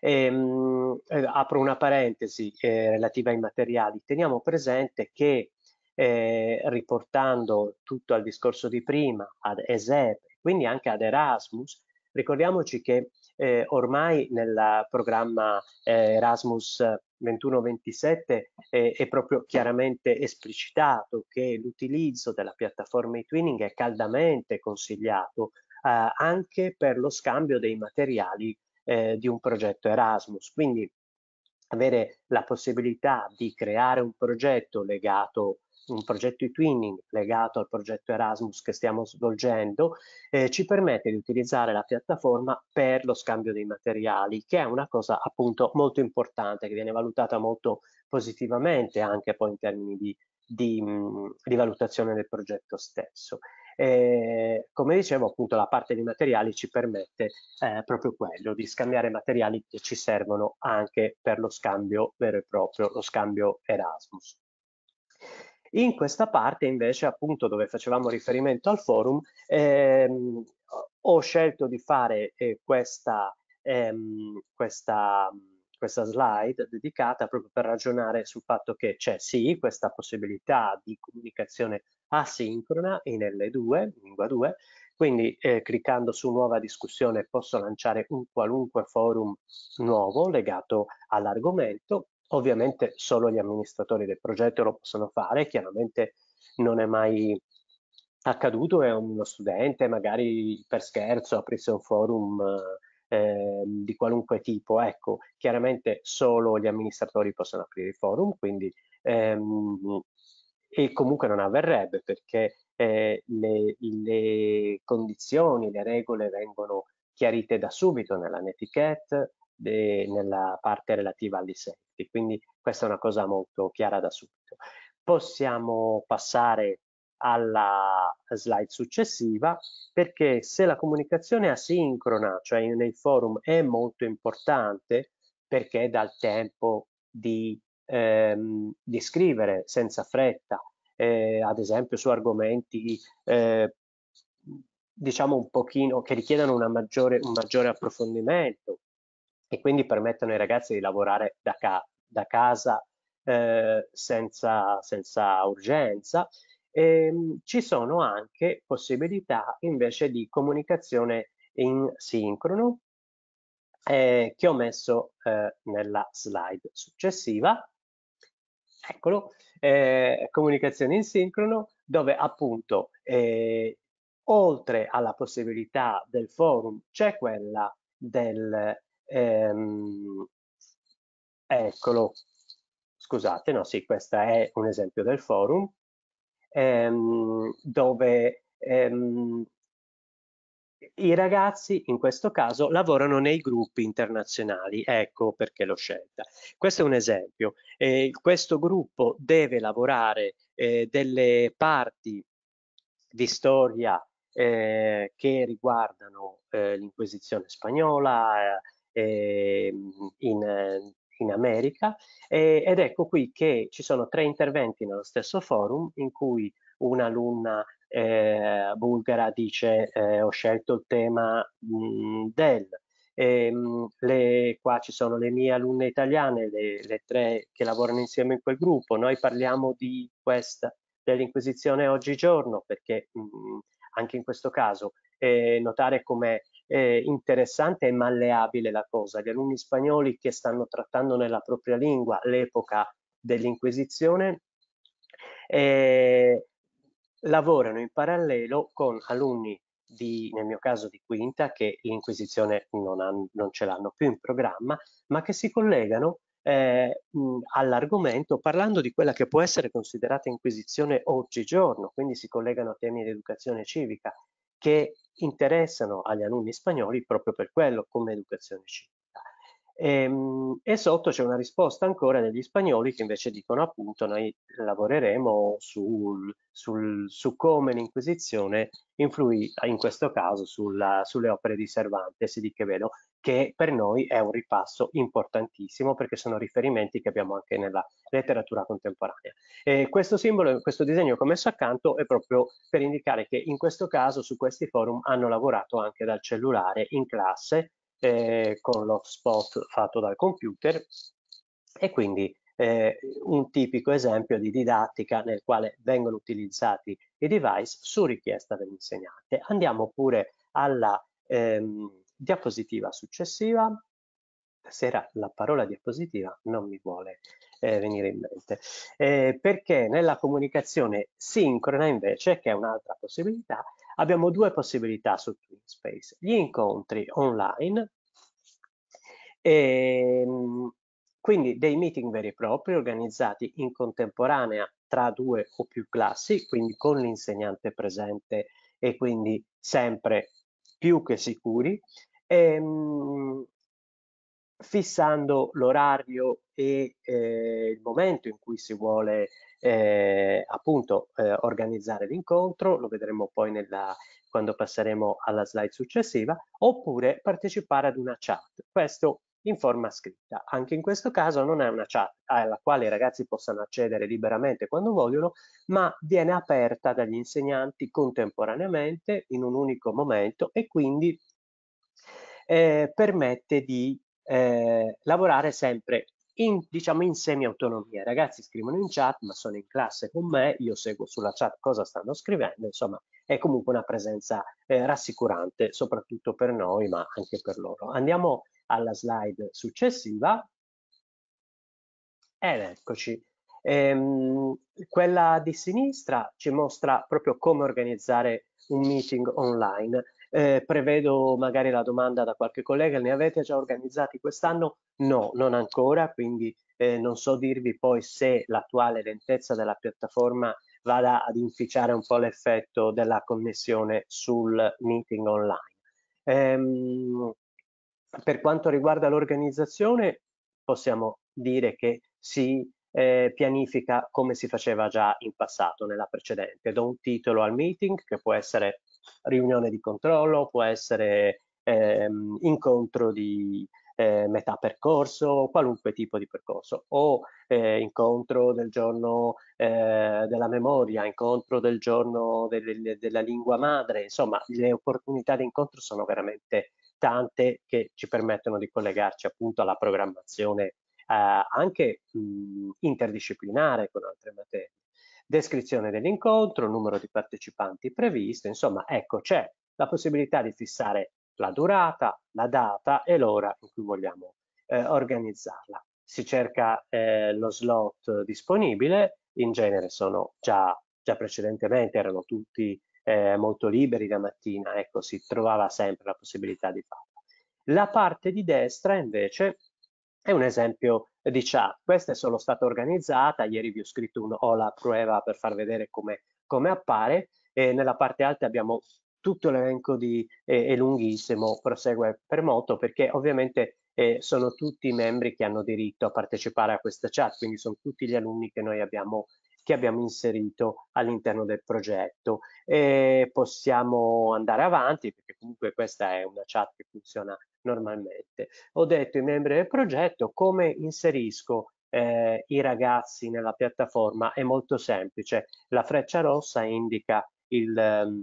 [SPEAKER 4] Ehm, eh, apro una parentesi eh, relativa ai materiali, teniamo presente che eh, riportando tutto al discorso di prima, ad ESEP, quindi anche ad Erasmus, ricordiamoci che eh, ormai nel programma eh, Erasmus 21-27 eh, è proprio chiaramente esplicitato che l'utilizzo della piattaforma eTwinning è caldamente consigliato eh, anche per lo scambio dei materiali eh, di un progetto Erasmus. Quindi avere la possibilità di creare un progetto legato a un progetto e-twinning legato al progetto Erasmus che stiamo svolgendo, eh, ci permette di utilizzare la piattaforma per lo scambio dei materiali, che è una cosa appunto molto importante, che viene valutata molto positivamente anche poi in termini di, di, di valutazione del progetto stesso. E, come dicevo appunto la parte di materiali ci permette eh, proprio quello di scambiare materiali che ci servono anche per lo scambio vero e proprio, lo scambio Erasmus. In questa parte invece, appunto dove facevamo riferimento al forum, ehm, ho scelto di fare eh, questa, ehm, questa, questa slide dedicata proprio per ragionare sul fatto che c'è sì questa possibilità di comunicazione asincrona in L2, lingua 2, quindi eh, cliccando su nuova discussione posso lanciare un qualunque forum nuovo legato all'argomento Ovviamente solo gli amministratori del progetto lo possono fare, chiaramente non è mai accaduto e uno studente magari per scherzo aprisse un forum eh, di qualunque tipo, ecco, chiaramente solo gli amministratori possono aprire i forum, quindi ehm, e comunque non avverrebbe perché eh, le, le, condizioni, le regole vengono chiarite da subito nella netiquette, de, nella parte relativa agli setti. quindi questa è una cosa molto chiara da subito. Possiamo passare alla slide successiva perché se la comunicazione asincrona, cioè nei forum, è molto importante perché dà il tempo di, ehm, di scrivere senza fretta, eh, ad esempio su argomenti eh, diciamo un pochino che richiedono una maggiore, un maggiore approfondimento e quindi permettono ai ragazzi di lavorare da, ca da casa eh, senza, senza, urgenza. E, ehm, ci sono anche possibilità invece di comunicazione in sincrono eh, che ho messo eh, nella slide successiva. Eccolo, eh, comunicazione in sincrono dove appunto eh, oltre alla possibilità del forum c'è quella del Ehm, eccolo, scusate, no, sì, questo è un esempio del forum ehm, dove ehm, i ragazzi in questo caso lavorano nei gruppi internazionali, ecco perché l'ho scelta. Questo è un esempio, eh, questo gruppo deve lavorare eh, delle parti di storia eh, che riguardano eh, l'inquisizione spagnola, eh, in, in America eh, ed ecco qui che ci sono tre interventi nello stesso forum in cui un'alunna eh, bulgara dice eh, ho scelto il tema mh, mm, del e, ehm, mh, le, qua ci sono le mie alunne italiane le, le, tre che lavorano insieme in quel gruppo noi parliamo di questa dell'inquisizione oggigiorno perché mh, mm, anche in questo caso eh, notare come eh, interessante e malleabile la cosa. Gli alunni spagnoli che stanno trattando nella propria lingua l'epoca dell'Inquisizione eh, lavorano in parallelo con alunni di, nel mio caso di quinta, che l'Inquisizione non, non ce l'hanno più in programma, ma che si collegano eh, all'argomento parlando di quella che può essere considerata inquisizione oggigiorno, quindi si collegano a temi di educazione civica che interessano agli alunni spagnoli proprio per quello come educazione civica. E, ehm, e, sotto c'è una risposta ancora degli spagnoli che invece dicono appunto noi lavoreremo sul, sul, su come l'Inquisizione influì in questo caso sulla, sulle opere di Cervantes e di Quevedo che per noi è un ripasso importantissimo perché sono riferimenti che abbiamo anche nella letteratura contemporanea. E questo simbolo, questo disegno che ho messo accanto è proprio per indicare che in questo caso su questi forum hanno lavorato anche dal cellulare in classe eh, con l'hotspot fatto dal computer e quindi eh, un tipico esempio di didattica nel quale vengono utilizzati i device su richiesta dell'insegnante. Andiamo pure alla ehm, diapositiva successiva. Stasera la parola diapositiva non mi vuole eh, venire in mente, eh, perché nella comunicazione sincrona invece, che è un'altra possibilità, abbiamo due possibilità su Twin gli incontri online, e, ehm, quindi dei meeting veri e propri organizzati in contemporanea tra due o più classi, quindi con l'insegnante presente e quindi sempre più che sicuri, e, ehm, fissando l'orario e eh, il momento in cui si vuole eh, appunto eh, organizzare l'incontro, lo vedremo poi nella, quando passeremo alla slide successiva, oppure partecipare ad una chat, questo in forma scritta. Anche in questo caso non è una chat alla quale i ragazzi possano accedere liberamente quando vogliono, ma viene aperta dagli insegnanti contemporaneamente in un unico momento e quindi eh, permette di eh, lavorare sempre in, diciamo, in semi-autonomia. I ragazzi scrivono in chat, ma sono in classe con me, io seguo sulla chat cosa stanno scrivendo, insomma è comunque una presenza eh, rassicurante, soprattutto per noi, ma anche per loro. Andiamo alla slide successiva. Ed eh, eccoci. Ehm, quella di sinistra ci mostra proprio come organizzare un meeting online eh, prevedo magari la domanda da qualche collega, ne avete già organizzati quest'anno? No, non ancora, quindi eh, non so dirvi poi se l'attuale lentezza della piattaforma vada ad inficiare un po' l'effetto della connessione sul meeting online. Ehm, per quanto riguarda l'organizzazione, possiamo dire che si eh, pianifica come si faceva già in passato, nella precedente. Do un titolo al meeting che può essere riunione di controllo, può essere ehm, incontro di eh, metà percorso, qualunque tipo di percorso, o eh, incontro del giorno eh, della memoria, incontro del giorno del, della lingua madre, insomma le opportunità di incontro sono veramente tante che ci permettono di collegarci appunto alla programmazione eh, anche mh, interdisciplinare con altre materie descrizione dell'incontro, numero di partecipanti previsto, insomma ecco c'è la possibilità di fissare la durata, la data e l'ora in cui vogliamo eh, organizzarla. Si cerca eh, lo slot disponibile, in genere sono già, già precedentemente, erano tutti eh, molto liberi la mattina, ecco si trovava sempre la possibilità di farlo. La parte di destra invece è un esempio di chat. Questa è solo stata organizzata, ieri vi ho scritto un hola prueba per far vedere come, come appare. E nella parte alta abbiamo tutto l'elenco di, eh, è lunghissimo, prosegue per moto, perché ovviamente eh, sono tutti i membri che hanno diritto a partecipare a questa chat, quindi sono tutti gli alunni che noi abbiamo che abbiamo inserito all'interno del progetto. E possiamo andare avanti perché comunque questa è una chat che funziona normalmente. Ho detto ai membri del progetto come inserisco eh, i ragazzi nella piattaforma, è molto semplice, la freccia rossa indica il, ehm,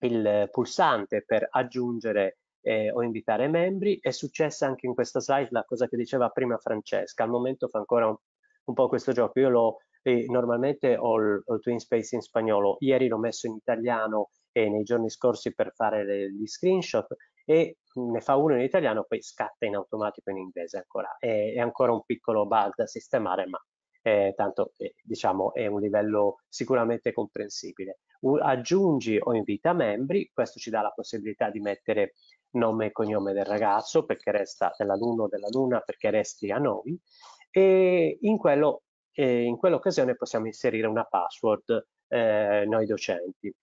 [SPEAKER 4] il pulsante per aggiungere eh, o invitare membri, è successa anche in questa slide la cosa che diceva prima Francesca, al momento fa ancora un, un po' questo gioco, io l'ho eh, normalmente ho il, ho il Twin Space in spagnolo, ieri l'ho messo in italiano e nei giorni scorsi per fare le, gli screenshot e ne fa uno in italiano, poi scatta in automatico in inglese ancora. È, è ancora un piccolo bug da sistemare, ma eh, tanto eh, diciamo è un livello sicuramente comprensibile. U aggiungi o invita membri, questo ci dà la possibilità di mettere nome e cognome del ragazzo, perché resta dell'alunno o della luna, perché resti a noi, e in, quello, eh, in quell'occasione possiamo inserire una password eh, noi docenti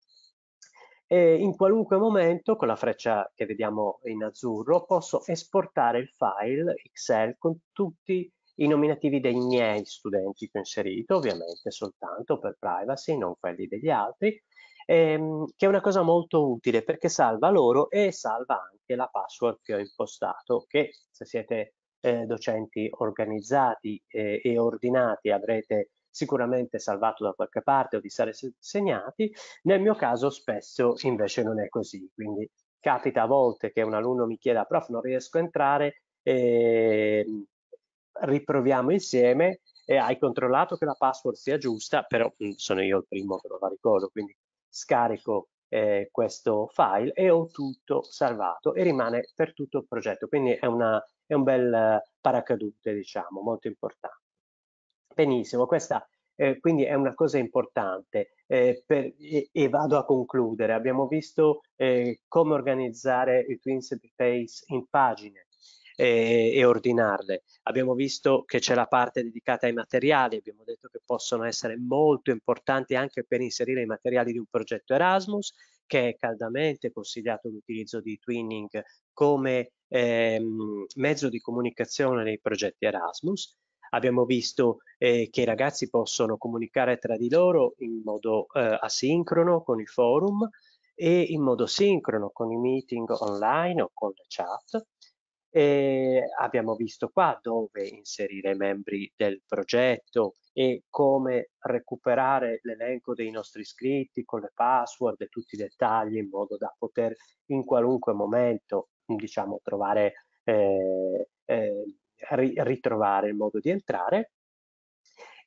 [SPEAKER 4] e in qualunque momento con la freccia che vediamo in azzurro posso esportare il file Excel con tutti i nominativi dei miei studenti che ho inserito, ovviamente soltanto per privacy, non quelli degli altri, ehm, che è una cosa molto utile perché salva loro e salva anche la password che ho impostato, che se siete eh, docenti organizzati eh, e ordinati avrete sicuramente salvato da qualche parte o vi sarei segnati, nel mio caso spesso invece non è così, quindi capita a volte che un alunno mi chieda prof non riesco a entrare, e ehm, riproviamo insieme e hai controllato che la password sia giusta, però mhmm, sono io il primo che non la ricordo, quindi scarico eh, questo file e ho tutto salvato e rimane per tutto il progetto. Quindi è, una, è un bel paracadute, diciamo, molto importante benissimo, questa eh, quindi è una cosa importante eh, per, e, e, vado a concludere. Abbiamo visto eh, come organizzare i Twins Pace in pagine eh, e ordinarle. Abbiamo visto che c'è la parte dedicata ai materiali, abbiamo detto che possono essere molto importanti anche per inserire i materiali di un progetto Erasmus, che è caldamente consigliato l'utilizzo di twinning come ehm, mezzo di comunicazione nei progetti Erasmus. Abbiamo visto eh, che i ragazzi possono comunicare tra di loro in modo eh, asincrono con i forum e in modo sincrono con i meeting online o con le chat. E abbiamo visto qua dove inserire i membri del progetto e come recuperare l'elenco dei nostri iscritti con le password e tutti i dettagli in modo da poter in qualunque momento diciamo trovare eh, eh, ri ritrovare il modo di entrare.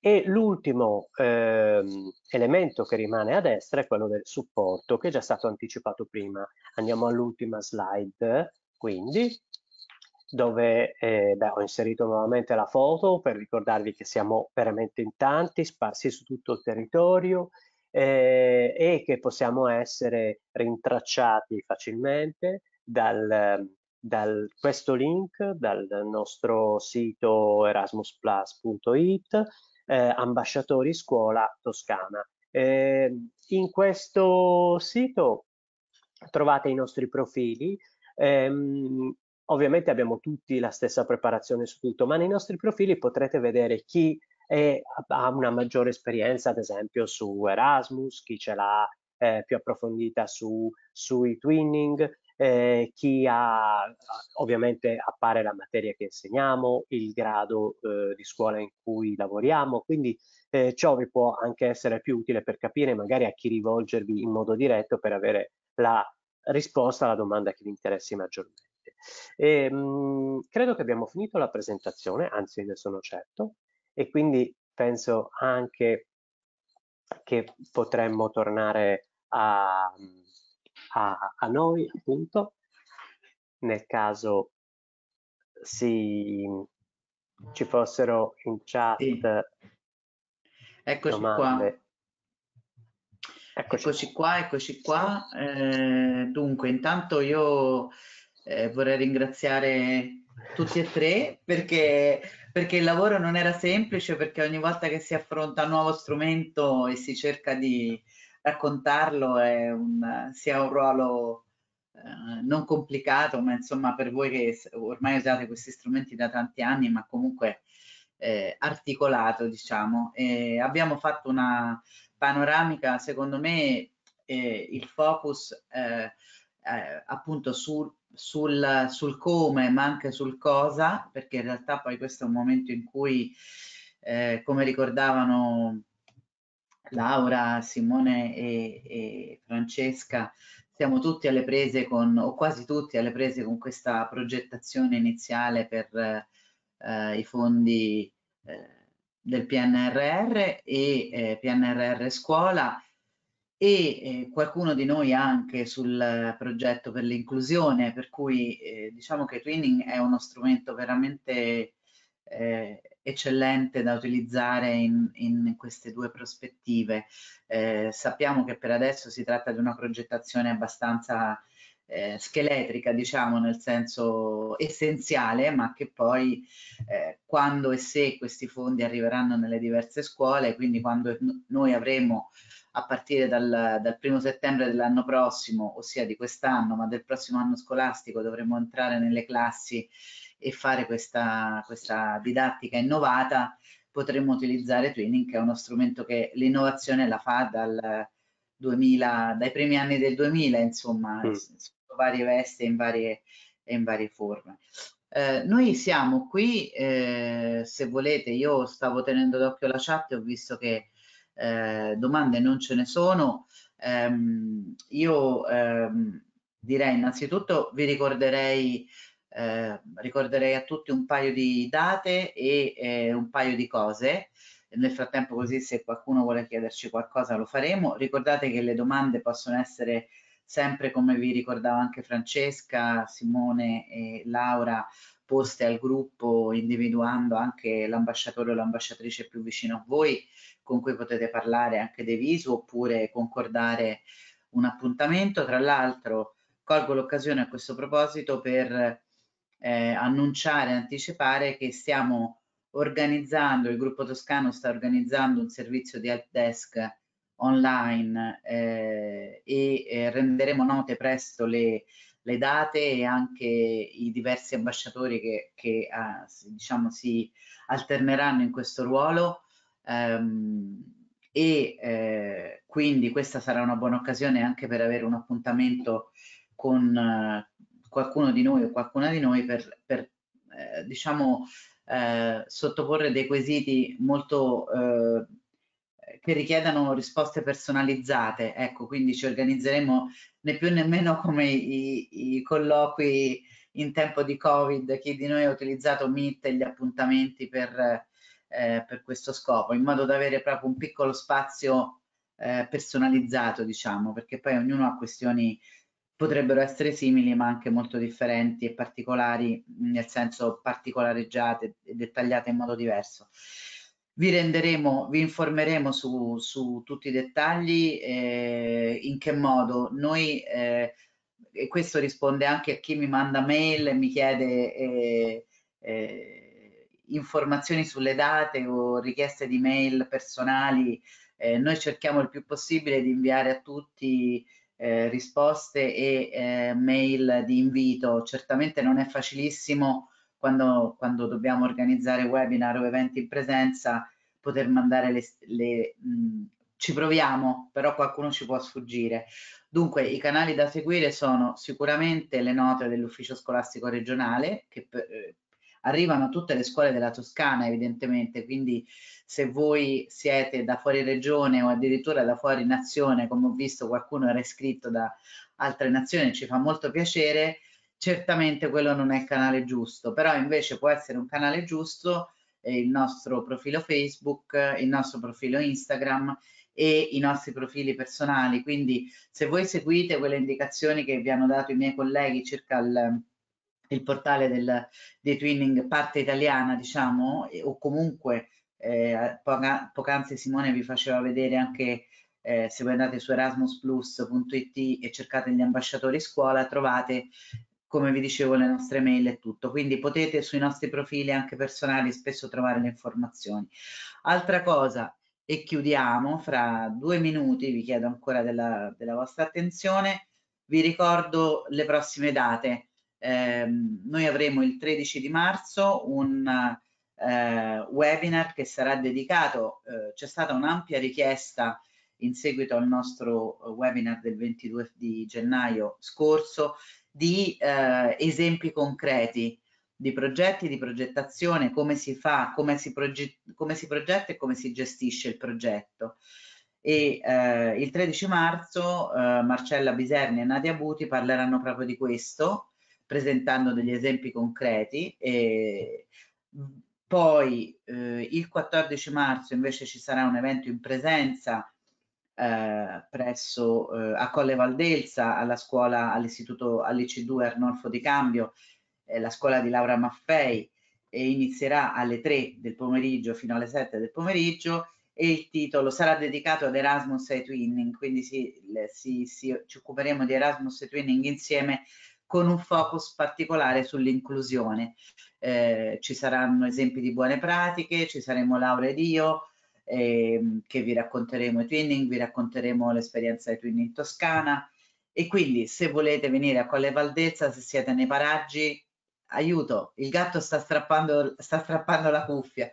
[SPEAKER 4] E l'ultimo ehm, elemento che rimane a destra è quello del supporto, che è già stato anticipato prima. Andiamo all'ultima slide, quindi, dove eh, beh, ho inserito nuovamente la foto per ricordarvi che siamo veramente in tanti, sparsi su tutto il territorio, eh, e che possiamo essere rintracciati facilmente dal, dal, questo link dal nostro sito erasmusplus.it eh, ambasciatori scuola toscana. Eh, in questo sito trovate i nostri profili. Ehm, ovviamente abbiamo tutti la stessa preparazione su tutto, ma nei nostri profili potrete vedere chi è, ha una maggiore esperienza, ad esempio su Erasmus, chi ce l'ha eh, più approfondita su, sui twinning, eh, chi ha, ovviamente appare la materia che insegniamo, il grado eh, di scuola in cui lavoriamo, quindi eh, ciò vi può anche essere più utile per capire magari a chi rivolgervi in modo diretto per avere la risposta alla domanda che vi interessi maggiormente. E, ehm, mh, credo che abbiamo finito la presentazione, anzi ne sono certo, e quindi penso anche che potremmo tornare a, a, a noi, appunto, nel caso si, ci fossero in chat sì. eccoci domande. qua
[SPEAKER 1] eccoci. eccoci qua eccoci qua eh, dunque intanto io eh, vorrei ringraziare tutti e tre perché, perché il lavoro non era semplice perché ogni volta che si affronta un nuovo strumento e si cerca di, raccontarlo un, sia un ruolo eh, non complicato, ma insomma per voi che ormai usate questi strumenti da tanti anni, ma comunque eh, articolato, diciamo. E abbiamo fatto una panoramica, secondo me eh, il focus eh, eh, appunto sul sul, sul, come ma anche sul cosa perché in realtà poi questo è un momento in cui eh, come ricordavano Laura, Simone e, e Francesca, siamo tutti alle prese con, o quasi tutti alle prese con questa progettazione iniziale per eh, i fondi eh, del PNRR e eh, PNRR Scuola e eh, qualcuno di noi anche sul progetto per l'inclusione, per cui eh, diciamo che il Greening è uno strumento veramente eh, eccellente da utilizzare in, in queste due prospettive. Eh, sappiamo che per adesso si tratta di una progettazione abbastanza eh, scheletrica, diciamo nel senso essenziale, ma che poi eh, quando e se questi fondi arriveranno nelle diverse scuole, quindi quando noi avremo a partire dal, dal primo settembre dell'anno prossimo, ossia di quest'anno, ma del prossimo anno scolastico, dovremo entrare nelle classi e fare questa, questa didattica innovata potremmo utilizzare Twinning che è uno strumento che l'innovazione la fa dal 2000, dai primi anni del 2000 insomma mm. sotto varie vesti e in varie, in varie forme. Eh, noi siamo qui, eh, se volete, io stavo tenendo d'occhio la chat e ho visto che eh, domande non ce ne sono. Ehm, io ehm, direi innanzitutto vi ricorderei Ehm, ricorderei a tutti un paio di date e eh, un paio di cose. Nel frattempo così se qualcuno vuole chiederci qualcosa lo faremo. Ricordate che le domande possono essere sempre come vi ricordava anche Francesca, Simone e Laura, poste al gruppo individuando anche l'ambasciatore o l'ambasciatrice più vicino a voi con cui potete parlare anche dei visu oppure concordare un appuntamento. Tra l'altro colgo l'occasione a questo proposito per eh, annunciare, anticipare che stiamo organizzando, il gruppo toscano sta organizzando un servizio di help desk online eh, e eh, renderemo note presto le, le, date e anche i diversi ambasciatori che, che ah, diciamo, si alterneranno in questo ruolo. Um, e eh, quindi questa sarà una buona occasione anche per avere un appuntamento con eh, qualcuno di noi o qualcuna di noi per, per eh, diciamo, eh, sottoporre dei quesiti molto eh, che richiedano risposte personalizzate. Ecco, quindi ci organizzeremo né più né meno come i, i colloqui in tempo di Covid, chi di noi ha utilizzato Meet e gli appuntamenti per, eh, per questo scopo, in modo da avere proprio un piccolo spazio eh, personalizzato, diciamo, perché poi ognuno ha questioni potrebbero essere simili ma anche molto differenti e particolari, nel senso particolareggiate e dettagliate in modo diverso. Vi renderemo, vi informeremo su, su tutti i dettagli, eh, in che modo noi, eh, e questo risponde anche a chi mi manda mail e mi chiede eh, eh informazioni sulle date o richieste di mail personali, eh, noi cerchiamo il più possibile di inviare a tutti eh, risposte e eh, mail di invito. Certamente non è facilissimo quando, quando, dobbiamo organizzare webinar o eventi in presenza poter mandare le... le mh, mm, ci proviamo, però qualcuno ci può sfuggire. Dunque, i canali da seguire sono sicuramente le note dell'ufficio scolastico regionale, che per, eh, arrivano tutte le scuole della Toscana evidentemente, quindi se voi siete da fuori regione o addirittura da fuori nazione, come ho visto qualcuno era iscritto da altre nazioni, ci fa molto piacere, certamente quello non è il canale giusto, però invece può essere un canale giusto eh, il nostro profilo Facebook, il nostro profilo Instagram e i nostri profili personali. Quindi se voi seguite quelle indicazioni che vi hanno dato i miei colleghi circa il, il portale del, dei twinning parte italiana, diciamo, o comunque eh, poc'anzi Simone vi faceva vedere anche eh, se voi andate su erasmusplus.it e cercate gli ambasciatori scuola trovate come vi dicevo le nostre mail e tutto quindi potete sui nostri profili anche personali spesso trovare le informazioni altra cosa e chiudiamo fra due minuti vi chiedo ancora della, della vostra attenzione vi ricordo le prossime date eh, noi avremo il 13 di marzo un eh, webinar che sarà dedicato, eh, c'è stata un'ampia richiesta in seguito al nostro webinar del 22 di gennaio scorso di eh, esempi concreti di progetti, di progettazione, come si fa, come si, come si progetta e come si gestisce il progetto. E eh, il 13 marzo eh, Marcella Biserni e Nadia Buti parleranno proprio di questo, presentando degli esempi concreti. E poi eh, il 14 marzo invece ci sarà un evento in presenza eh, presso eh, a Colle Valdelsa alla scuola all'istituto all'IC2 Arnolfo Di Cambio, eh, la scuola di Laura Maffei e inizierà alle 3 del pomeriggio fino alle 7 del pomeriggio e il titolo sarà dedicato ad Erasmus e Twinning, quindi si, si, si, ci occuperemo di Erasmus e Twinning insieme con un focus particolare sull'inclusione. Eh, ci saranno esempi di buone pratiche, ci saremo Laura ed io, ehm, che vi racconteremo i twinning, vi racconteremo l'esperienza dei twinning in Toscana e quindi se volete venire a Colle Valdezza, se siete nei paraggi, aiuto, il gatto sta strappando, sta strappando la cuffia.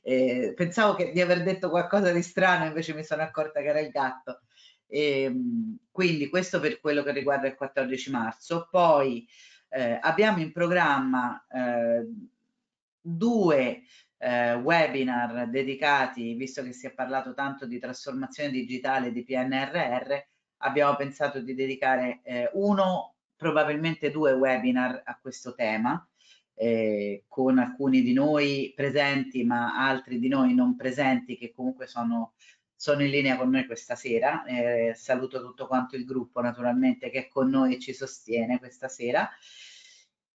[SPEAKER 1] Eh, pensavo che, di aver detto qualcosa di strano, invece mi sono accorta che era il gatto. E, ehm, quindi questo per quello che riguarda il 14 marzo. Poi eh, abbiamo in programma eh, due eh, webinar dedicati, visto che si è parlato tanto di trasformazione digitale di PNRR, abbiamo pensato di dedicare eh, uno, probabilmente due webinar a questo tema. Eh, con alcuni di noi presenti ma altri di noi non presenti che comunque sono sono in linea con noi questa sera. Eh, saluto tutto quanto il gruppo naturalmente che è con noi e ci sostiene questa sera.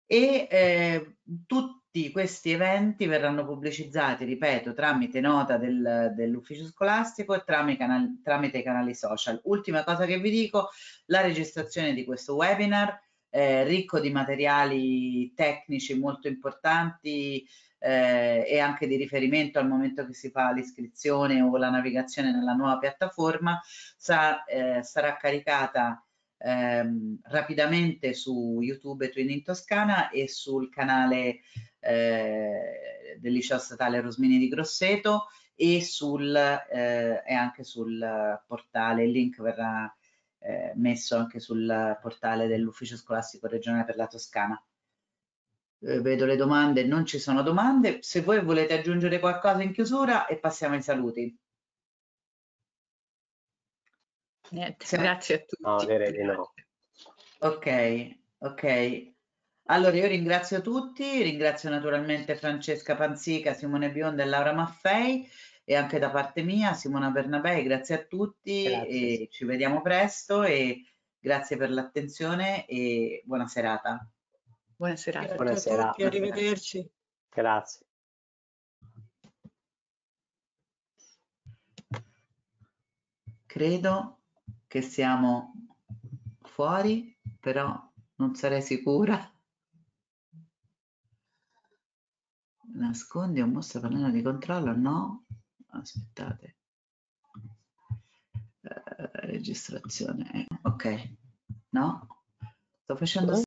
[SPEAKER 1] E eh, tutti questi eventi verranno pubblicizzati, ripeto, tramite nota del, dell'ufficio scolastico e tramite, canali, tramite canali social. Ultima cosa che vi dico, la registrazione di questo webinar eh, ricco di materiali tecnici molto importanti eh, e anche di riferimento al momento che si fa l'iscrizione o la navigazione nella nuova piattaforma, sa, eh, sarà caricata ehm, rapidamente su YouTube Twin in Toscana e sul canale eh, del liceo statale Rosmini di Grosseto e, sul, eh, e anche sul portale, il link verrà eh, messo anche sul portale dell'ufficio scolastico regionale per la Toscana eh, vedo le domande, non ci sono domande. Se voi volete aggiungere qualcosa in chiusura e passiamo ai saluti.
[SPEAKER 4] Niente, Se... grazie a tutti. No, direi no.
[SPEAKER 1] Ok, ok. Allora io ringrazio tutti, ringrazio naturalmente Francesca Panzica, Simone Bionda e Laura Maffei e anche da parte mia Simona Bernabei, grazie a tutti grazie. ci vediamo presto e grazie per l'attenzione e buona
[SPEAKER 4] serata.
[SPEAKER 1] Buonasera. Grazie Buonasera. a tutti, arrivederci. Grazie. Credo che siamo fuori, però non sarei sicura. Nascondi un mostro pannello di controllo? No. Aspettate. Eh, registrazione. Ok.
[SPEAKER 3] No. Sto facendo...